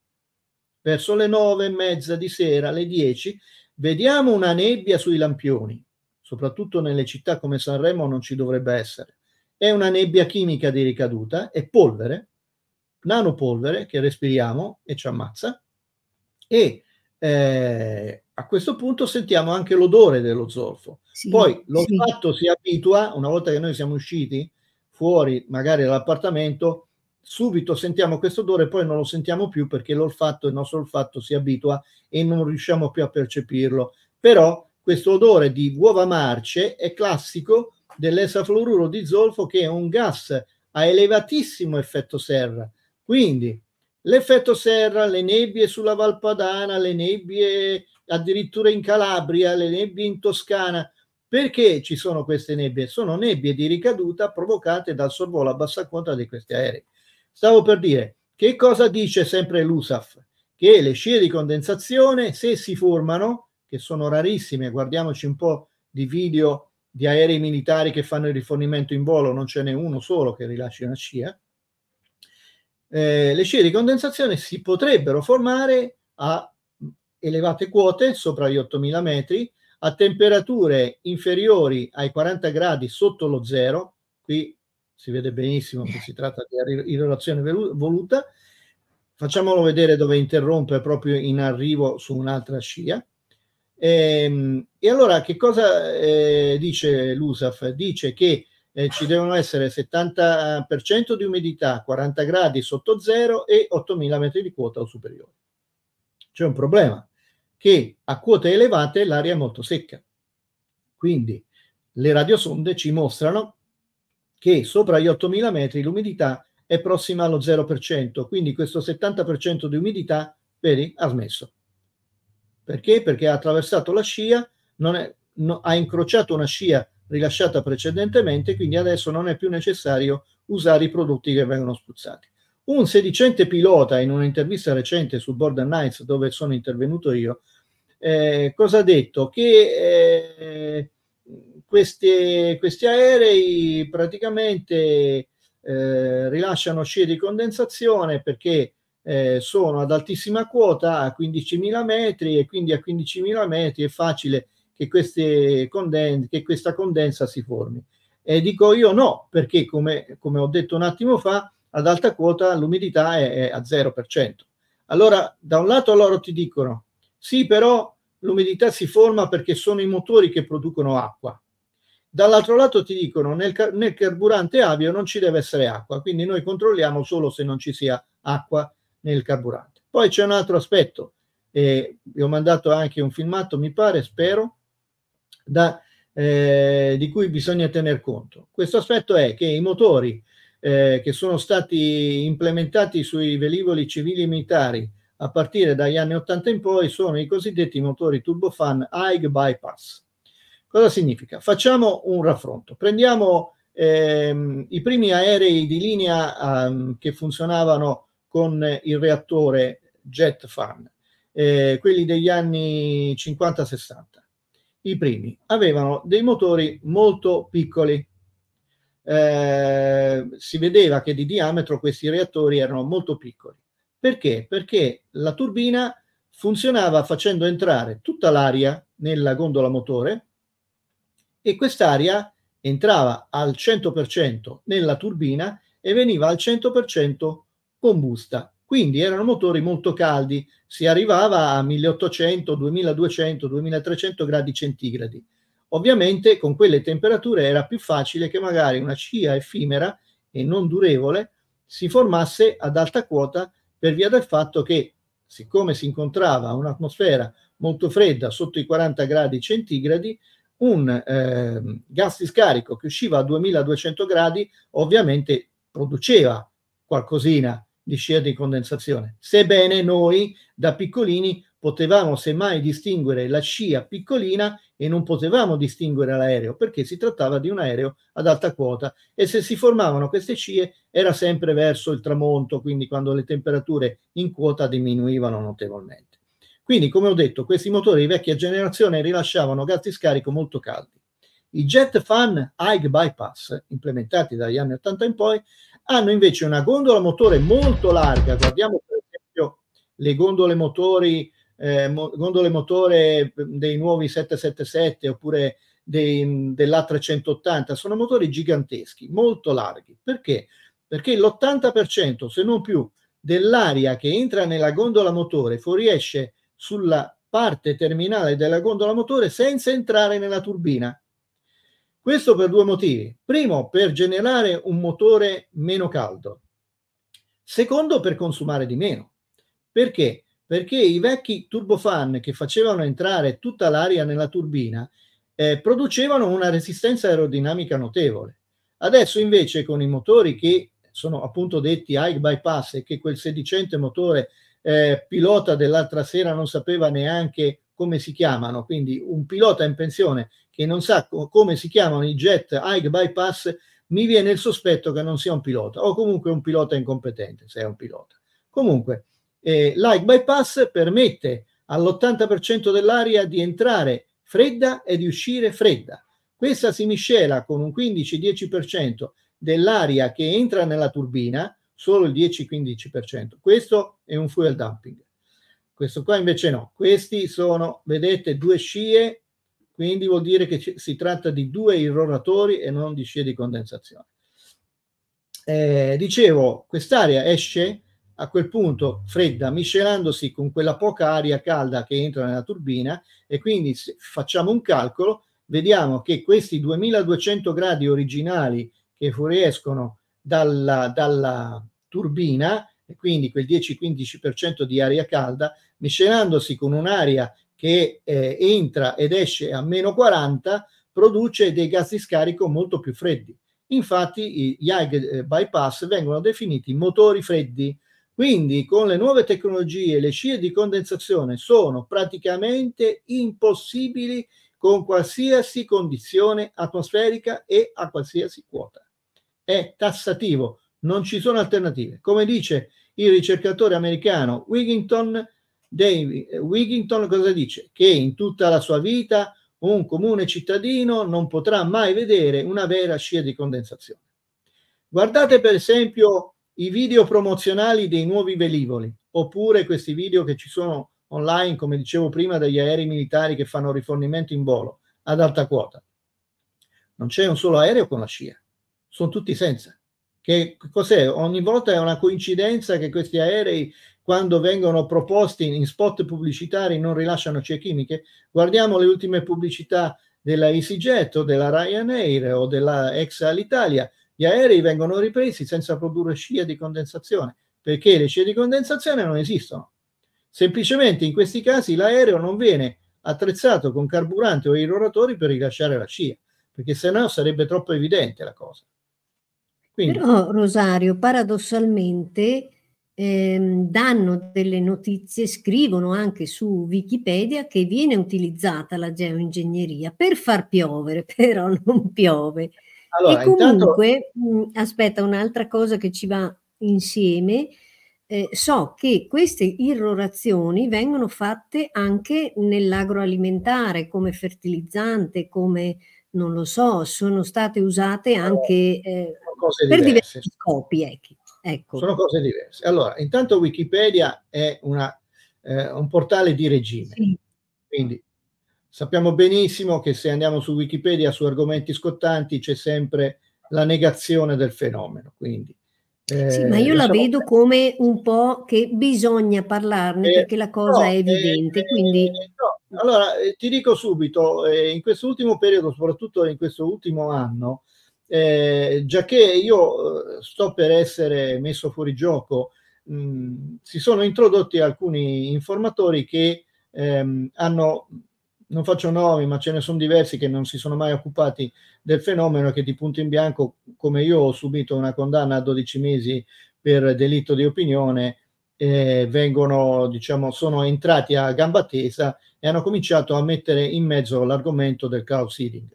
Verso le nove e mezza di sera, alle 10, Vediamo una nebbia sui lampioni, soprattutto nelle città come Sanremo non ci dovrebbe essere. È una nebbia chimica di ricaduta, è polvere, nanopolvere che respiriamo e ci ammazza. E eh, a questo punto sentiamo anche l'odore dello zolfo. Sì, Poi lo sì. si abitua, una volta che noi siamo usciti fuori magari dall'appartamento, subito sentiamo questo odore, poi non lo sentiamo più perché l'olfatto, il nostro olfatto si abitua e non riusciamo più a percepirlo. Però questo odore di uova marce è classico dell'esafluoruro di zolfo che è un gas a elevatissimo effetto serra. Quindi l'effetto serra, le nebbie sulla Valpadana, le nebbie addirittura in Calabria, le nebbie in Toscana. Perché ci sono queste nebbie? Sono nebbie di ricaduta provocate dal sorvolo a bassa quota di questi aerei. Stavo per dire, che cosa dice sempre l'USAF? Che le scie di condensazione, se si formano, che sono rarissime, guardiamoci un po' di video di aerei militari che fanno il rifornimento in volo, non ce n'è uno solo che rilasci una scia, eh, le scie di condensazione si potrebbero formare a elevate quote, sopra gli 8000 metri, a temperature inferiori ai 40 gradi sotto lo zero, qui si vede benissimo che si tratta di irrorazione voluta. Facciamolo vedere dove interrompe proprio in arrivo su un'altra scia. E, ehm, e allora che cosa eh, dice l'USAF? Dice che eh, ci devono essere 70% di umidità, 40 gradi sotto zero e 8.000 metri di quota o superiore. C'è un problema, che a quote elevate l'aria è molto secca. Quindi le radiosonde ci mostrano che sopra gli 8.000 metri l'umidità è prossima allo 0%, quindi questo 70% di umidità, vedi, ha smesso. Perché? Perché ha attraversato la scia, non è, no, ha incrociato una scia rilasciata precedentemente, quindi adesso non è più necessario usare i prodotti che vengono spruzzati. Un sedicente pilota in un'intervista recente su Border Nights, dove sono intervenuto io, eh, cosa ha detto? Che eh, questi, questi aerei praticamente eh, rilasciano scie di condensazione perché eh, sono ad altissima quota a 15.000 metri e quindi a 15.000 metri è facile che, conden- che questa condensa si formi. E dico io no, perché come, come, ho detto un attimo fa, ad alta quota l'umidità è, è a 0%. Allora, da un lato loro ti dicono, sì, però l'umidità si forma perché sono i motori che producono acqua. Dall'altro lato ti dicono nel, nel carburante avio non ci deve essere acqua, quindi noi controlliamo solo se non ci sia acqua nel carburante. Poi c'è un altro aspetto, eh, vi ho mandato anche un filmato, mi pare, spero, da, eh, di cui bisogna tener conto. Questo aspetto è che i motori eh, che sono stati implementati sui velivoli civili e militari a partire dagli anni 80 in poi sono i cosiddetti motori turbofan AIG bypass Cosa significa? Facciamo un raffronto. Prendiamo ehm, i primi aerei di linea ehm, che funzionavano con il reattore jet fan, eh, quelli degli anni 50-60. I primi avevano dei motori molto piccoli. Eh, si vedeva che di diametro questi reattori erano molto piccoli. Perché? Perché la turbina funzionava facendo entrare tutta l'aria nella gondola motore e quest'aria entrava al 100% nella turbina e veniva al 100% combusta. Quindi erano motori molto caldi, si arrivava a 1800, 2200, 2300 gradi centigradi. Ovviamente con quelle temperature era più facile che magari una scia effimera e non durevole si formasse ad alta quota per via del fatto che siccome si incontrava un'atmosfera molto fredda sotto i 40 gradi centigradi, un eh, gas di scarico che usciva a 2200 gradi ovviamente produceva qualcosina di scia di condensazione. Sebbene noi da piccolini potevamo semmai distinguere la scia piccolina e non potevamo distinguere l'aereo perché si trattava di un aereo ad alta quota e se si formavano queste scie era sempre verso il tramonto, quindi quando le temperature in quota diminuivano notevolmente. Quindi, come ho detto, questi motori di vecchia generazione rilasciavano gas di scarico molto caldi. I jet fan Haig Bypass, implementati dagli anni 80 in poi, hanno invece una gondola motore molto larga. Guardiamo per esempio le gondole motori, eh, gondole motore dei nuovi 777 oppure dell'A380. Sono motori giganteschi, molto larghi. Perché? Perché l'80%, se non più, dell'aria che entra nella gondola motore fuoriesce sulla parte terminale della gondola motore senza entrare nella turbina. Questo per due motivi. Primo, per generare un motore meno caldo. Secondo, per consumare di meno. Perché? Perché i vecchi turbofan che facevano entrare tutta l'aria nella turbina eh, producevano una resistenza aerodinamica notevole. Adesso invece con i motori che sono appunto detti high bypass e che quel sedicente motore eh, pilota dell'altra sera non sapeva neanche come si chiamano, quindi un pilota in pensione che non sa co- come si chiamano i jet High Bypass, mi viene il sospetto che non sia un pilota o comunque un pilota incompetente, se è un pilota. Comunque, eh, l'High Bypass permette all'80% dell'aria di entrare fredda e di uscire fredda. Questa si miscela con un 15-10% dell'aria che entra nella turbina, solo il 10-15%. Questo è un fuel dumping. Questo qua invece no. Questi sono, vedete, due scie, quindi vuol dire che si tratta di due irroratori e non di scie di condensazione. Eh, dicevo, quest'aria esce a quel punto fredda, miscelandosi con quella poca aria calda che entra nella turbina e quindi se facciamo un calcolo, vediamo che questi 2200 gradi originali che fuoriescono dalla, dalla turbina e quindi quel 10-15% di aria calda, miscelandosi con un'aria che eh, entra ed esce a meno 40, produce dei gas di scarico molto più freddi. Infatti gli AIG eh, bypass vengono definiti motori freddi, quindi con le nuove tecnologie le scie di condensazione sono praticamente impossibili con qualsiasi condizione atmosferica e a qualsiasi quota è tassativo, non ci sono alternative. Come dice il ricercatore americano Wigington, David, eh, Wigington cosa dice? Che in tutta la sua vita un comune cittadino non potrà mai vedere una vera scia di condensazione. Guardate per esempio i video promozionali dei nuovi velivoli, oppure questi video che ci sono online, come dicevo prima, degli aerei militari che fanno rifornimento in volo ad alta quota. Non c'è un solo aereo con la scia sono tutti senza. Che cos'è? Ogni volta è una coincidenza che questi aerei, quando vengono proposti in spot pubblicitari, non rilasciano CE chimiche. Guardiamo le ultime pubblicità della EasyJet o della Ryanair o della ex Alitalia. Gli aerei vengono ripresi senza produrre scia di condensazione, perché le scie di condensazione non esistono. Semplicemente in questi casi l'aereo non viene attrezzato con carburante o i aeroratori per rilasciare la scia, perché se no sarebbe troppo evidente la cosa. Quindi... Però Rosario, paradossalmente ehm, danno delle notizie, scrivono anche su Wikipedia che viene utilizzata la geoingegneria per far piovere, però non piove. Allora, e comunque, intanto... Mm, mh, aspetta, un'altra cosa che ci va insieme, eh, so che queste irrorazioni vengono fatte anche nell'agroalimentare come fertilizzante, come non lo so, sono state usate anche eh, cose diverse. Per diversi scopi, ecco. ecco. Sono cose diverse. Allora, intanto Wikipedia è una, eh, un portale di regime, sì. quindi sappiamo benissimo che se andiamo su Wikipedia su argomenti scottanti c'è sempre la negazione del fenomeno, quindi eh, sì, ma io la vedo come un po' che bisogna parlarne eh, perché la cosa no, è eh, evidente. Eh, quindi... Eh, no. Allora, eh, ti dico subito, in questo ultimo periodo, soprattutto in questo ultimo anno, eh, già che io eh, sto per essere messo fuori gioco, mh, si sono introdotti alcuni informatori che ehm, hanno, non faccio nomi, ma ce ne sono diversi che non si sono mai occupati del fenomeno che di punto in bianco, come io ho subito una condanna a 12 mesi per delitto di opinione, eh, vengono, diciamo, sono entrati a gamba tesa e hanno cominciato a mettere in mezzo l'argomento del crowd seeding.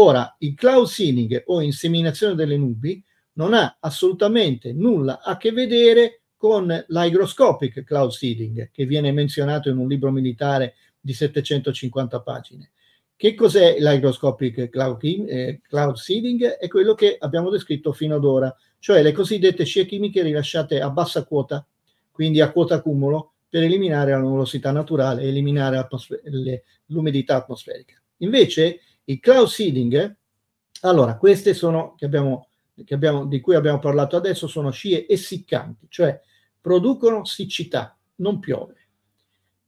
Ora, il cloud seeding o inseminazione delle nubi non ha assolutamente nulla a che vedere con l'hygroscopic cloud seeding che viene menzionato in un libro militare di 750 pagine. Che cos'è l'hygroscopic cloud, eh, cloud seeding? È quello che abbiamo descritto fino ad ora, cioè le cosiddette scie chimiche rilasciate a bassa quota, quindi a quota cumulo, per eliminare la nuvolosità naturale e eliminare l'umidità atmosferica. Invece il cloud seeding, eh? allora, queste sono, che abbiamo, che abbiamo, di cui abbiamo parlato adesso, sono scie essiccanti, cioè producono siccità, non piove.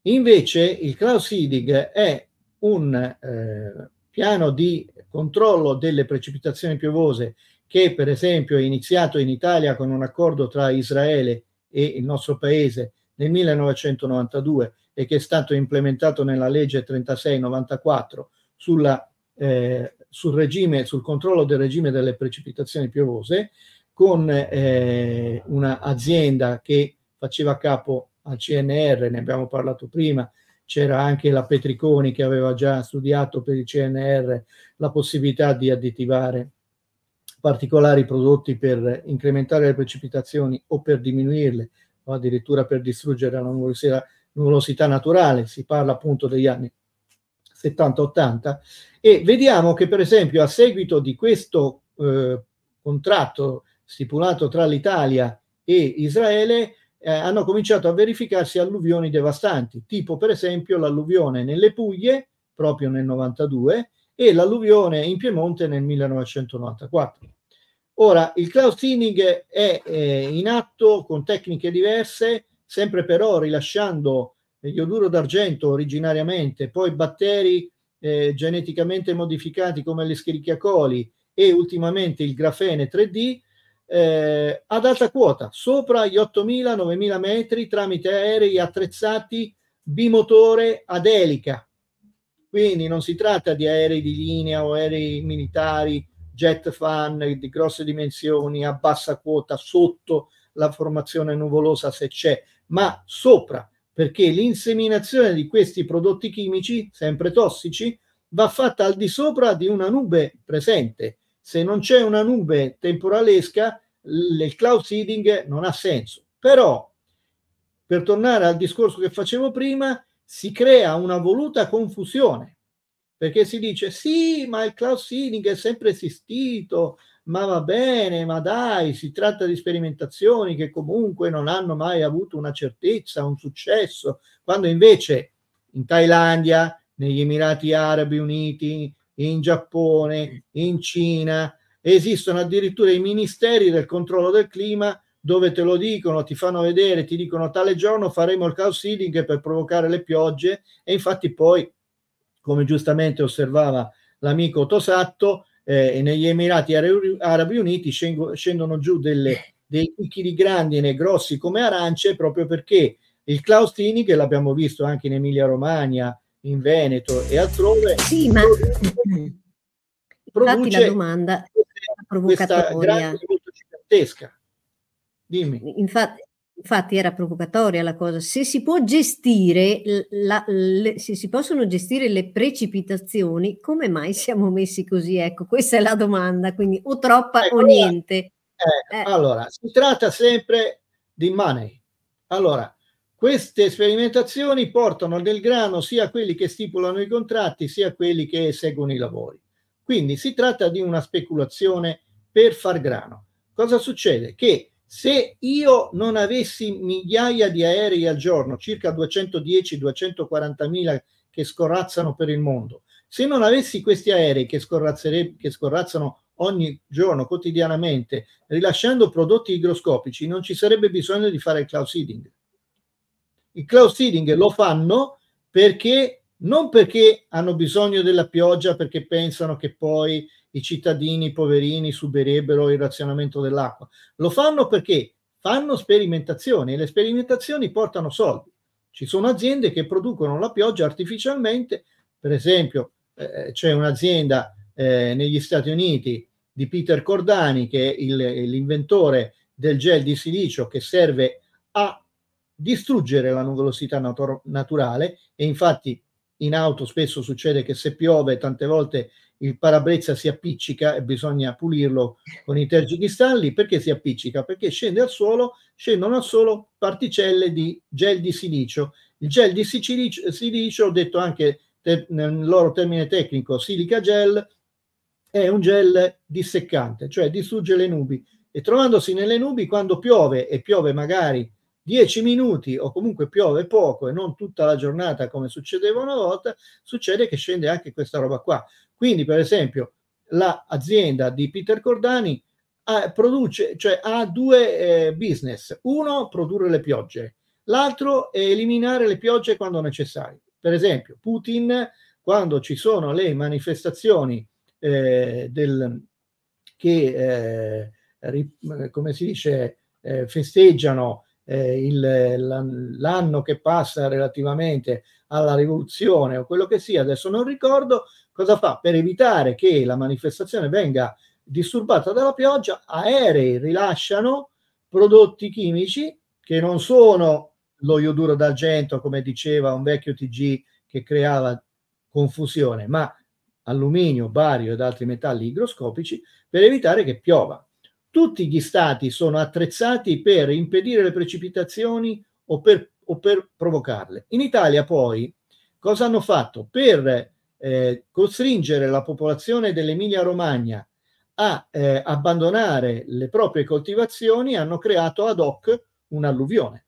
Invece il cloud seeding è un eh, piano di controllo delle precipitazioni piovose che per esempio è iniziato in Italia con un accordo tra Israele e il nostro paese nel 1992 e che è stato implementato nella legge 3694 sulla eh, sul, regime, sul controllo del regime delle precipitazioni piovose con eh, un'azienda che faceva capo al CNR, ne abbiamo parlato prima, c'era anche la Petriconi che aveva già studiato per il CNR la possibilità di additivare particolari prodotti per incrementare le precipitazioni o per diminuirle o addirittura per distruggere la nuvolosità, nuvolosità naturale, si parla appunto degli anni 70-80 e vediamo che per esempio a seguito di questo eh, contratto stipulato tra l'Italia e Israele eh, hanno cominciato a verificarsi alluvioni devastanti, tipo per esempio l'alluvione nelle Puglie proprio nel 92 e l'alluvione in Piemonte nel 1994. Ora, il cloud thinning è eh, in atto con tecniche diverse, sempre però rilasciando eh, ioduro d'argento originariamente, poi batteri eh, geneticamente modificati come l'Escherichia coli e ultimamente il grafene 3D eh, ad alta quota, sopra gli 8.000-9.000 metri tramite aerei attrezzati bimotore ad elica. Quindi non si tratta di aerei di linea o aerei militari, jet fan di grosse dimensioni a bassa quota sotto la formazione nuvolosa se c'è, ma sopra perché l'inseminazione di questi prodotti chimici, sempre tossici, va fatta al di sopra di una nube presente. Se non c'è una nube temporalesca, il cloud seeding non ha senso. Però, per tornare al discorso che facevo prima, si crea una voluta confusione perché si dice sì, ma il cloud seeding è sempre esistito, ma va bene, ma dai, si tratta di sperimentazioni che comunque non hanno mai avuto una certezza, un successo, quando invece in Thailandia, negli Emirati Arabi Uniti, in Giappone, in Cina, esistono addirittura i ministeri del controllo del clima dove te lo dicono, ti fanno vedere, ti dicono tale giorno faremo il cow seeding per provocare le piogge e infatti poi, come giustamente osservava l'amico Tosatto, eh, negli Emirati Arabi Uniti scendono giù delle, dei chicchi di grandine grossi come arance proprio perché il claustini, che l'abbiamo visto anche in Emilia Romagna, in Veneto e altrove, sì, ma... produce la domanda questa grande molto gigantesca. Dimmi. Infatti, infatti era provocatoria la cosa, se si, può gestire la, le, se si possono gestire le precipitazioni, come mai siamo messi così? Ecco, questa è la domanda, quindi o troppa ecco, o niente. Eh, eh. Allora, si tratta sempre di money. Allora, queste sperimentazioni portano del grano sia quelli che stipulano i contratti, sia quelli che seguono i lavori. Quindi si tratta di una speculazione per far grano. Cosa succede? Che se io non avessi migliaia di aerei al giorno, circa 210-240 mila che scorrazzano per il mondo, se non avessi questi aerei che, che scorrazzano ogni giorno, quotidianamente, rilasciando prodotti igroscopici, non ci sarebbe bisogno di fare il cloud seeding. Il cloud seeding lo fanno perché non perché hanno bisogno della pioggia, perché pensano che poi i cittadini poverini subirebbero il razionamento dell'acqua. Lo fanno perché fanno sperimentazioni e le sperimentazioni portano soldi. Ci sono aziende che producono la pioggia artificialmente, per esempio eh, c'è un'azienda eh, negli Stati Uniti di Peter Cordani che è il, l'inventore del gel di silicio che serve a distruggere la nuvolosità nat- naturale e infatti in auto spesso succede che se piove tante volte il parabrezza si appiccica e bisogna pulirlo con i tergicristalli. Perché si appiccica? Perché scende al suolo, scendono al suolo particelle di gel di silicio. Il gel di silicio, ho detto anche te, nel loro termine tecnico, silica gel, è un gel disseccante, cioè distrugge le nubi. E trovandosi nelle nubi, quando piove, e piove magari 10 minuti o comunque piove poco e non tutta la giornata come succedeva una volta, succede che scende anche questa roba qua. Quindi, per esempio, l'azienda di Peter Cordani ha, ah, produce, cioè, ha due eh, business. Uno, produrre le piogge. L'altro è eliminare le piogge quando necessario. Per esempio, Putin, quando ci sono le manifestazioni eh, del, che, eh, ri, come si dice, eh, festeggiano eh, il, l'anno che passa relativamente alla rivoluzione o quello che sia, adesso non ricordo, Cosa fa? Per evitare che la manifestazione venga disturbata dalla pioggia, aerei rilasciano prodotti chimici che non sono lo ioduro d'argento, come diceva un vecchio TG che creava confusione, ma alluminio, bario ed altri metalli igroscopici per evitare che piova. Tutti gli stati sono attrezzati per impedire le precipitazioni o per, o per provocarle. In Italia poi cosa hanno fatto? Per eh, costringere la popolazione dell'Emilia Romagna a eh, abbandonare le proprie coltivazioni hanno creato ad hoc un'alluvione.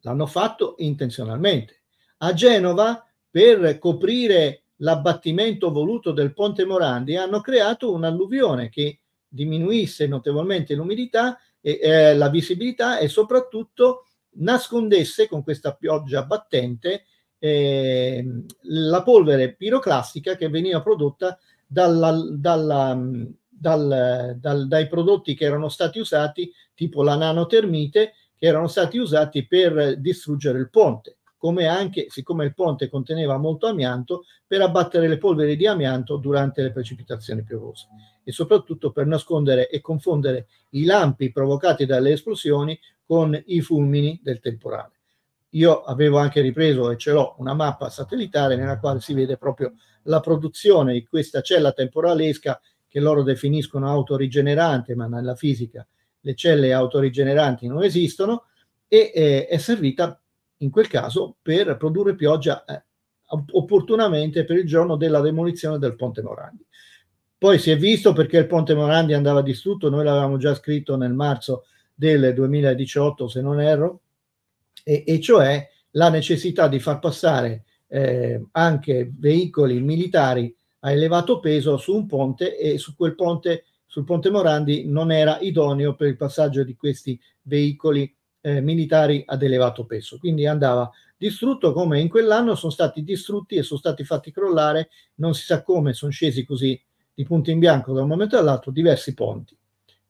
L'hanno fatto intenzionalmente. A Genova, per coprire l'abbattimento voluto del ponte Morandi, hanno creato un'alluvione che diminuisse notevolmente l'umidità e eh, la visibilità e soprattutto nascondesse con questa pioggia battente eh, la polvere piroclastica che veniva prodotta dalla, dalla, dal, dal, dai prodotti che erano stati usati, tipo la nanotermite, che erano stati usati per distruggere il ponte, come anche, siccome il ponte conteneva molto amianto, per abbattere le polveri di amianto durante le precipitazioni piovose e soprattutto per nascondere e confondere i lampi provocati dalle esplosioni con i fulmini del temporale. Io avevo anche ripreso e ce l'ho una mappa satellitare nella quale si vede proprio la produzione di questa cella temporalesca che loro definiscono autorigenerante, ma nella fisica le celle autorigeneranti non esistono, e eh, è servita in quel caso per produrre pioggia eh, opportunamente per il giorno della demolizione del ponte Morandi. Poi si è visto perché il ponte Morandi andava distrutto, noi l'avevamo già scritto nel marzo del 2018, se non erro, e, e cioè la necessità di far passare eh, anche veicoli militari a elevato peso su un ponte e su quel ponte, sul ponte Morandi non era idoneo per il passaggio di questi veicoli eh, militari ad elevato peso. Quindi andava distrutto come in quell'anno sono stati distrutti e sono stati fatti crollare, non si sa come sono scesi così di punto in bianco da un momento all'altro diversi ponti.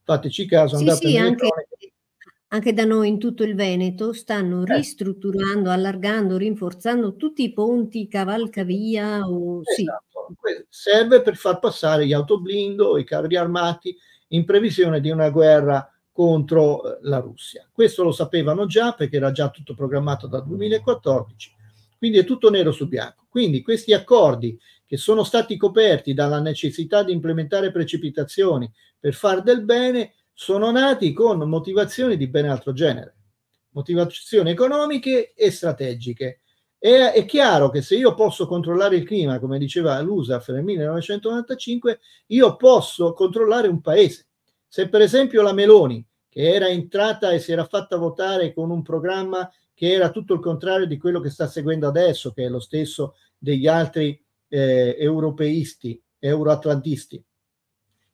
Fateci caso, andate sì, sì, anche... Anche da noi in tutto il Veneto stanno certo. ristrutturando, allargando, rinforzando tutti i ponti, cavalcavia o Esatto. Serve per far passare gli autoblindo, i carri armati in previsione di una guerra contro eh, la Russia. Questo lo sapevano già perché era già tutto programmato dal 2014, quindi è tutto nero su bianco. Quindi questi accordi che sono stati coperti dalla necessità di implementare precipitazioni per far del bene sono nati con motivazioni di ben altro genere, motivazioni economiche e strategiche. È, è, chiaro che se io posso controllare il clima, come diceva l'USAF nel 1995, io posso controllare un paese. Se per esempio la Meloni, che era entrata e si era fatta votare con un programma che era tutto il contrario di quello che sta seguendo adesso, che è lo stesso degli altri eh, europeisti, euroatlantisti,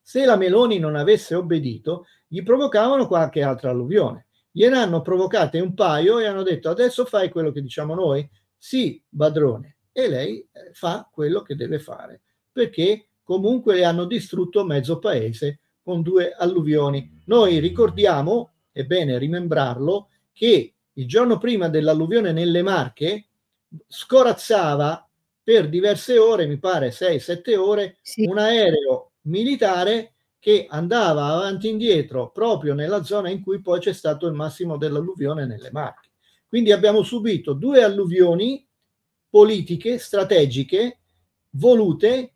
se la Meloni non avesse obbedito, gli provocavano qualche altra alluvione. Gliene hanno provocate un paio e hanno detto adesso fai quello che diciamo noi. Sì, padrone. E lei eh, fa quello che deve fare, perché comunque le hanno distrutto mezzo paese con due alluvioni. Noi ricordiamo, è bene rimembrarlo, che il giorno prima dell'alluvione nelle Marche scorazzava per diverse ore, mi pare 6-7 ore, sì. un aereo militare che andava avanti e indietro proprio nella zona in cui poi c'è stato il massimo dell'alluvione nelle Marche. Quindi abbiamo subito due alluvioni politiche, strategiche, volute,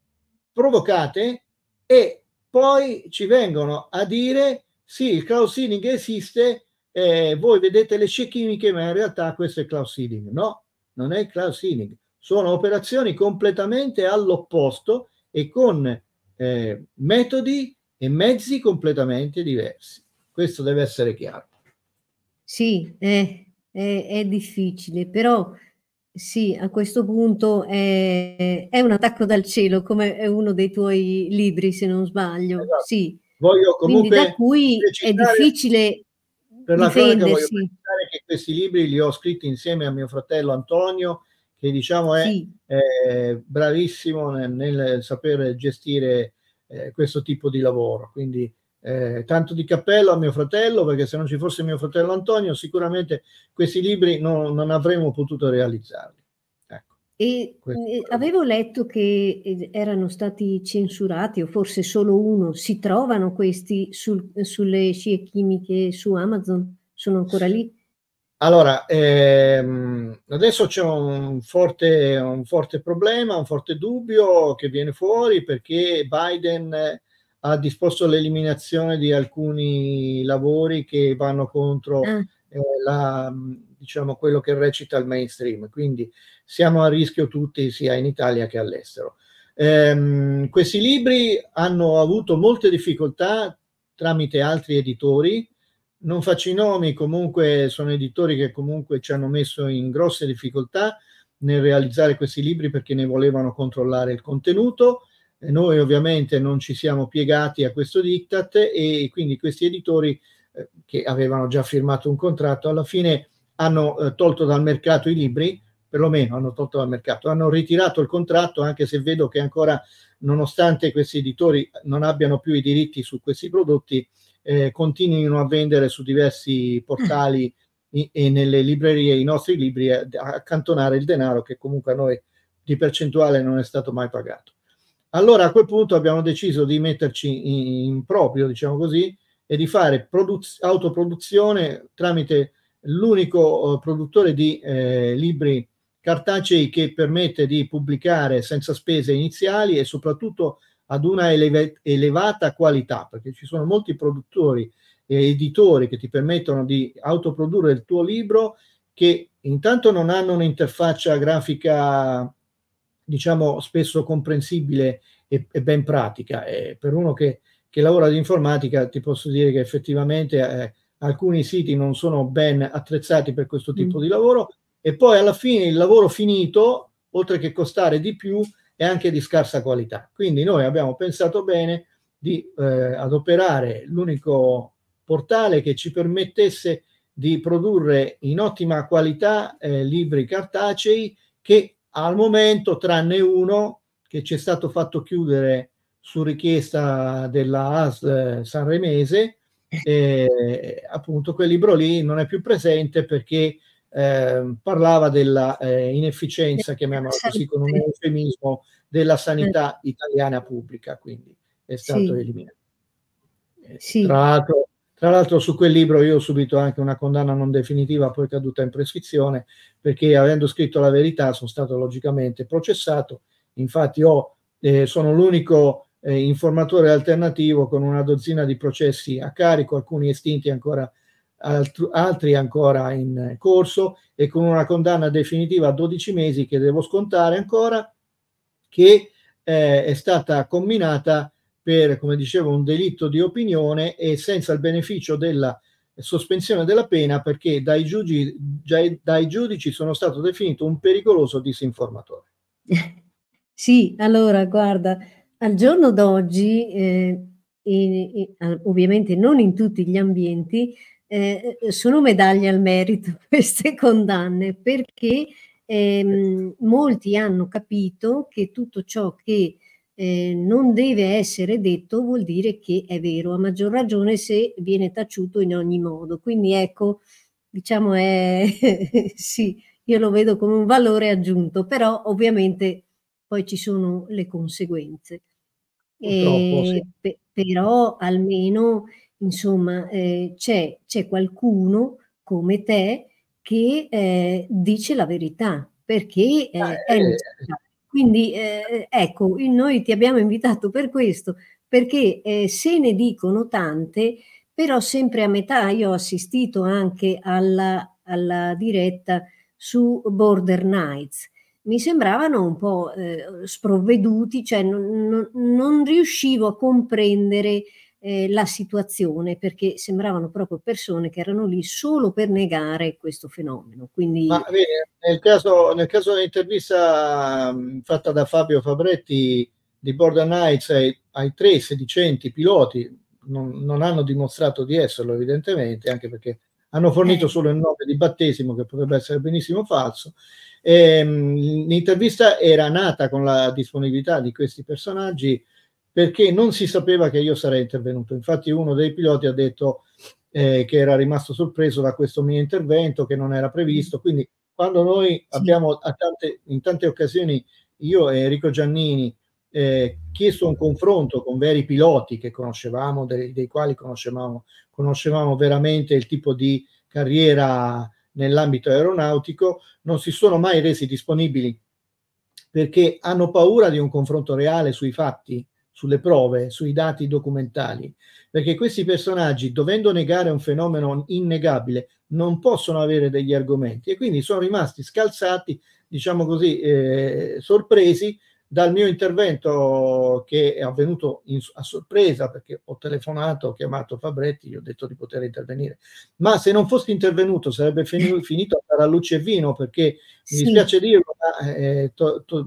provocate e poi ci vengono a dire sì, il cloud seeding esiste, eh, voi vedete le scie chimiche, ma in realtà questo è il cloud seeding. No, non è il cloud seeding. Sono operazioni completamente all'opposto e con eh, metodi e mezzi completamente diversi. Questo deve essere chiaro. Sì, è, è, è difficile, però sì, a questo punto è, è, un attacco dal cielo, come è uno dei tuoi libri, se non sbaglio. Esatto. Sì. Voglio comunque Quindi da cui è difficile per la cronaca voglio precisare che questi libri li ho scritti insieme a mio fratello Antonio che diciamo è, sì. è bravissimo nel, nel, saper gestire eh, questo tipo di lavoro. Quindi eh, tanto di cappello a mio fratello, perché se non ci fosse mio fratello Antonio, sicuramente questi libri non, non avremmo potuto realizzarli. Ecco. E eh, avevo letto che eh, erano stati censurati, o forse solo uno. Si trovano questi sul, sulle scie chimiche su Amazon? Sono ancora lì? Allora, ehm, adesso c'è un forte, un forte, problema, un forte dubbio che viene fuori perché Biden ha disposto l'eliminazione di alcuni lavori che vanno contro mm. eh, la, diciamo, quello che recita il mainstream. Quindi siamo a rischio tutti, sia in Italia che all'estero. Ehm, questi libri hanno avuto molte difficoltà tramite altri editori non faccio i nomi, comunque sono editori che comunque ci hanno messo in grosse difficoltà nel realizzare questi libri perché ne volevano controllare il contenuto. E eh, noi ovviamente non ci siamo piegati a questo diktat e quindi questi editori eh, che avevano già firmato un contratto alla fine hanno eh, tolto dal mercato i libri, perlomeno hanno tolto dal mercato, hanno ritirato il contratto anche se vedo che ancora nonostante questi editori non abbiano più i diritti su questi prodotti, eh, continuino a vendere su diversi portali i, e nelle librerie i nostri libri e accantonare il denaro che comunque a noi di percentuale non è stato mai pagato. Allora a quel punto abbiamo deciso di metterci in, in proprio, diciamo così, e di fare produz- autoproduzione tramite l'unico eh, produttore di eh, libri cartacei che permette di pubblicare senza spese iniziali e soprattutto ad una eleve, elevata qualità, perché ci sono molti produttori e editori che ti permettono di autoprodurre il tuo libro che intanto non hanno un'interfaccia grafica diciamo spesso comprensibile e, e ben pratica e per uno che, che, lavora di informatica ti posso dire che effettivamente eh, alcuni siti non sono ben attrezzati per questo tipo mm. di lavoro e poi alla fine il lavoro finito oltre che costare di più e anche di scarsa qualità. Quindi noi abbiamo pensato bene di eh, adoperare l'unico portale che ci permettesse di produrre in ottima qualità eh, libri cartacei che al momento, tranne uno che ci è stato fatto chiudere su richiesta della ASL sanremese, eh, appunto quel libro lì non è più presente perché eh, parlava della eh, inefficienza, chiamiamola così con un eufemismo, della sanità italiana pubblica, quindi è stato sì. eliminato. Eh, sì. Tra, l'altro, tra l'altro su quel libro io ho subito anche una condanna non definitiva, poi caduta in prescrizione, perché avendo scritto la verità sono stato logicamente processato, infatti ho, eh, sono l'unico eh, informatore alternativo con una dozzina di processi a carico, alcuni estinti ancora altri, altri ancora in corso e con una condanna definitiva a 12 mesi che devo scontare ancora, che eh, è stata combinata per, come dicevo, un delitto di opinione e senza il beneficio della sospensione della pena perché dai giudici, dai giudici sono stato definito un pericoloso disinformatore. Sì, allora guarda, al giorno d'oggi, eh, in, in, ovviamente non in tutti gli ambienti, eh, sono medaglie al merito queste condanne perché ehm, molti hanno capito che tutto ciò che eh, non deve essere detto vuol dire che è vero, a maggior ragione se viene taciuto in ogni modo. Quindi ecco, diciamo è sì, io lo vedo come un valore aggiunto, però ovviamente poi ci sono le conseguenze. Eh, sì. pe però almeno Insomma, eh, c'è, c'è, qualcuno come te che eh, dice la verità perché eh, ah, è eh, eh. necessario. Quindi eh, ecco, noi ti abbiamo invitato per questo, perché se ne dicono tante, però sempre a metà, io ho assistito anche alla, alla diretta su Border Nights, mi sembravano un po' eh, sprovveduti, cioè non, non, non riuscivo a comprendere eh, la situazione perché sembravano proprio persone che erano lì solo per negare questo fenomeno. Quindi... Ma, nel, caso, nel caso dell'intervista mm, fatta da Fabio Fabretti di Border Knights ai, ai tre sedicenti piloti, non, non, hanno dimostrato di esserlo evidentemente, anche perché hanno fornito eh. solo il nome di battesimo che potrebbe essere benissimo falso. E, ehm, l'intervista era nata con la disponibilità di questi personaggi perché non si sapeva che io sarei intervenuto. Infatti uno dei piloti ha detto eh, che era rimasto sorpreso da questo mio intervento, che non era previsto. Quindi quando noi abbiamo tante, in tante occasioni, io e Enrico Giannini, eh, chiesto un confronto con veri piloti che conoscevamo, dei, dei quali conoscevamo, conoscevamo veramente il tipo di carriera nell'ambito aeronautico, non si sono mai resi disponibili perché hanno paura di un confronto reale sui fatti sulle prove, sui dati documentali, perché questi personaggi, dovendo negare un fenomeno innegabile, non possono avere degli argomenti e quindi sono rimasti scalzati, diciamo così, eh, sorpresi dal mio intervento che è avvenuto in, a sorpresa perché ho telefonato, ho chiamato Fabretti, gli ho detto di poter intervenire, ma se non fossi intervenuto sarebbe finito, finito a fare a luce e vino perché sì. mi dispiace dirlo, ma eh, to, to,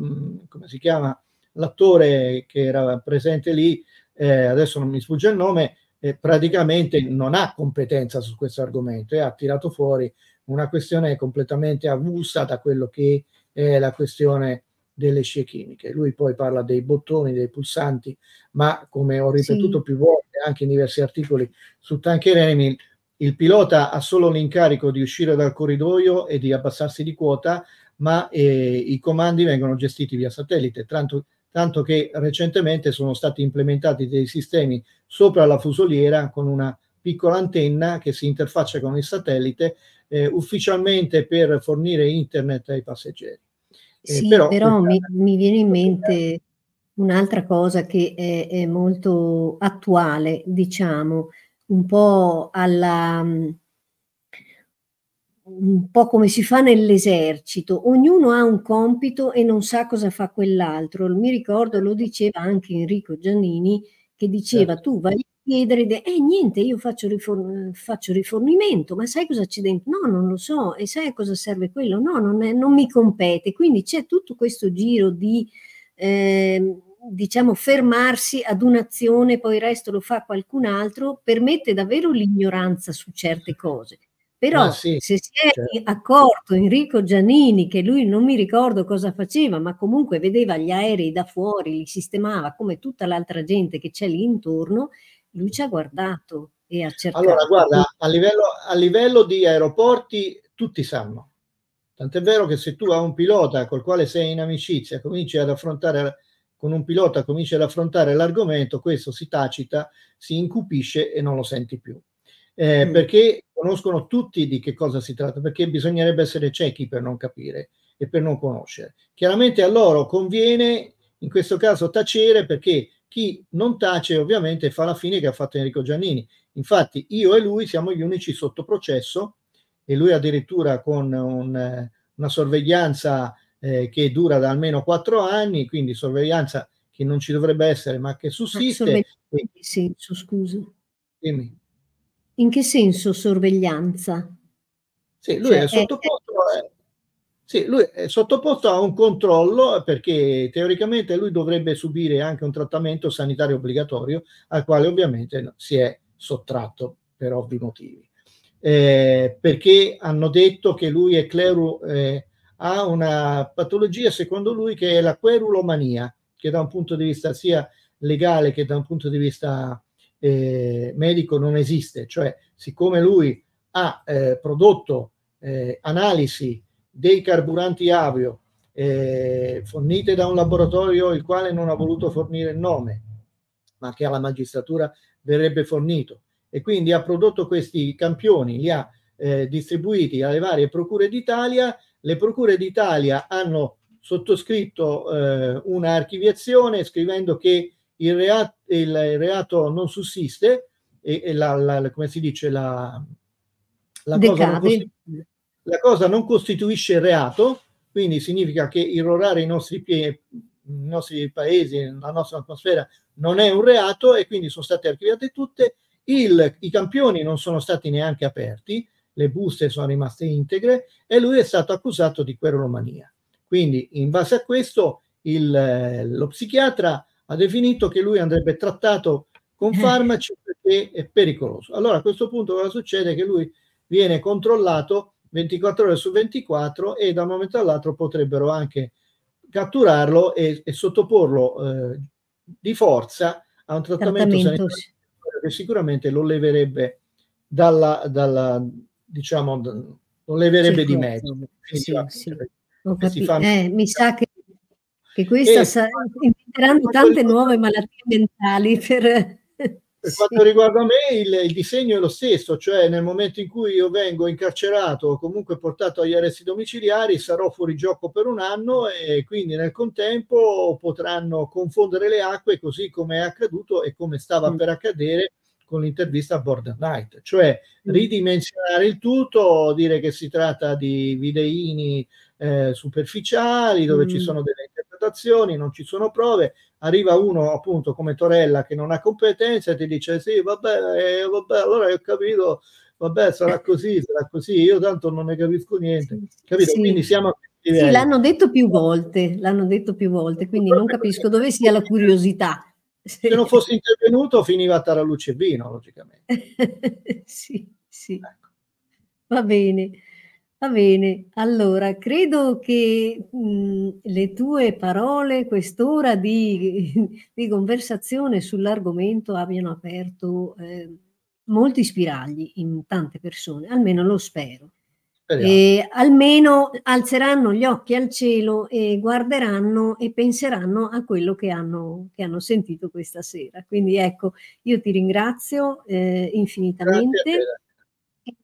come si chiama? l'attore che era presente lì, eh, adesso non mi sfugge il nome, eh, praticamente non ha competenza su questo argomento e eh, ha tirato fuori una questione completamente avulsa da quello che è la questione delle scie chimiche. Lui poi parla dei bottoni, dei pulsanti, ma come ho ripetuto sì. più volte anche in diversi articoli su Tanker Emil, il pilota ha solo l'incarico di uscire dal corridoio e di abbassarsi di quota, ma eh, i comandi vengono gestiti via satellite, tanto, tanto che recentemente sono stati implementati dei sistemi sopra la fusoliera con una piccola antenna che si interfaccia con il satellite eh, ufficialmente per fornire internet ai passeggeri. Eh, sì, però, però mi, mi, viene in mente un'altra cosa che è, è molto attuale, diciamo, un po' alla un po' come si fa nell'esercito, ognuno ha un compito e non sa cosa fa quell'altro. Mi ricordo, lo diceva anche Enrico Giannini, che diceva certo. tu vai a chiedere e eh, niente, io faccio, riforn- faccio, rifornimento, ma sai cosa c'è dentro? No, non lo so, e sai a cosa serve quello? No, non, è, non mi compete. Quindi c'è tutto questo giro di... Eh, diciamo fermarsi ad un'azione, poi il resto lo fa qualcun altro, permette davvero l'ignoranza su certe cose. Però ah, sì, se si è certo. accorto Enrico Giannini che lui non mi ricordo cosa faceva, ma comunque vedeva gli aerei da fuori, li sistemava come tutta l'altra gente che c'è lì intorno, lui ci ha guardato e ha cercato. Allora, guarda, a livello, a livello di aeroporti tutti sanno. Tant'è vero che se tu hai un pilota col quale sei in amicizia, cominci ad affrontare con un pilota cominci ad affrontare l'argomento, questo si tacita, si incupisce e non lo senti più eh, mm. perché conoscono tutti di che cosa si tratta, perché bisognerebbe essere ciechi per non capire e per non conoscere. Chiaramente a loro conviene in questo caso tacere perché chi non tace ovviamente fa la fine che ha fatto Enrico Giannini. Infatti io e lui siamo gli unici sotto processo e lui addirittura con un, una sorveglianza eh, che dura da almeno quattro anni, quindi sorveglianza che non ci dovrebbe essere ma che ah, sussiste. Ah, sì, scusi. Dimmi. In che senso sorveglianza? Sì, lui, cioè, è sottoposto, è... sì, lui è sottoposto a un controllo perché teoricamente lui dovrebbe subire anche un trattamento sanitario obbligatorio al quale ovviamente si è sottratto per ovvi motivi. Eh, perché hanno detto che lui è cleru, eh, ha una patologia secondo lui che è la querulomania, che da un punto di vista sia legale che da un punto di vista eh, medico non esiste, cioè siccome lui ha eh, prodotto eh, analisi dei carburanti avio eh, fornite da un laboratorio il quale non ha voluto fornire il nome, ma che alla magistratura verrebbe fornito, e quindi ha prodotto questi campioni, li ha eh, distribuiti alle varie procure d'Italia, le procure d'Italia hanno sottoscritto eh, una archiviazione scrivendo che il reato, il reato non sussiste e, e la, la, come si dice la, la cosa, la cosa non costituisce reato, quindi significa che irrorare i nostri, i nostri paesi, la nostra atmosfera non è un reato e quindi sono state archiviate tutte, il, i campioni non sono stati neanche aperti, le buste sono rimaste integre e lui è stato accusato di querolomania. Quindi in base a questo il, lo psichiatra ha definito che lui andrebbe trattato con eh. farmaci perché è pericoloso. Allora a questo punto cosa succede? Che lui viene controllato 24 ore su 24 e da un momento all'altro potrebbero anche catturarlo e, e sottoporlo eh, di forza a un trattamento, sanitario che sicuramente lo leverebbe dalla, dalla diciamo, lo leverebbe Circo. di mezzo. Sì, sì. Eh, Capi- eh, mi sa che, che questa e, sarà in diventeranno tante nuove malattie mentali. Per... Per quanto riguarda me, il, il, disegno è lo stesso, cioè nel momento in cui io vengo incarcerato o comunque portato agli arresti domiciliari, sarò fuori gioco per un anno e quindi nel contempo potranno confondere le acque così come è accaduto e come stava mm. per accadere con l'intervista a Border Night, cioè mm. ridimensionare il tutto, dire che si tratta di videini eh, superficiali, dove mm. ci sono delle interpretazioni, non ci sono prove, arriva uno appunto come Torella che non ha competenze e ti dice sì, vabbè, eh, vabbè, allora ho capito, vabbè, sarà eh. così, sarà così, io tanto non ne capisco niente, capito? Sì. Quindi siamo sì, l'hanno detto più volte, l'hanno detto più volte, ecco, quindi non capisco dove sia la curiosità. Se non fosse intervenuto finiva a Taraluce e Vino, logicamente. sì, sì. Ecco. Va bene. Va bene, allora credo che mh, mhmm, le tue parole, quest'ora di, di conversazione sull'argomento abbiano aperto eh, molti spiragli in tante persone, almeno lo spero. Eh, almeno alzeranno gli occhi al cielo e guarderanno e penseranno a quello che hanno, che hanno sentito questa sera. Quindi ecco, io ti ringrazio eh, infinitamente.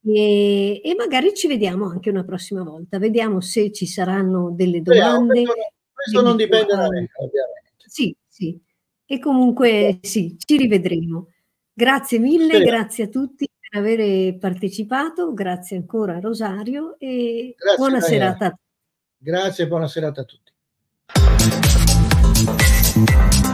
E, e, magari ci vediamo anche una prossima volta, vediamo se ci saranno delle domande. Vediamo, questo, questo non dipende da me, ovviamente. Sì, sì. E comunque sì, ci rivedremo. Grazie mille, sì. grazie a tutti per aver partecipato, grazie ancora Rosario e grazie, buona Maria. serata a tutti. Grazie, buona serata a tutti.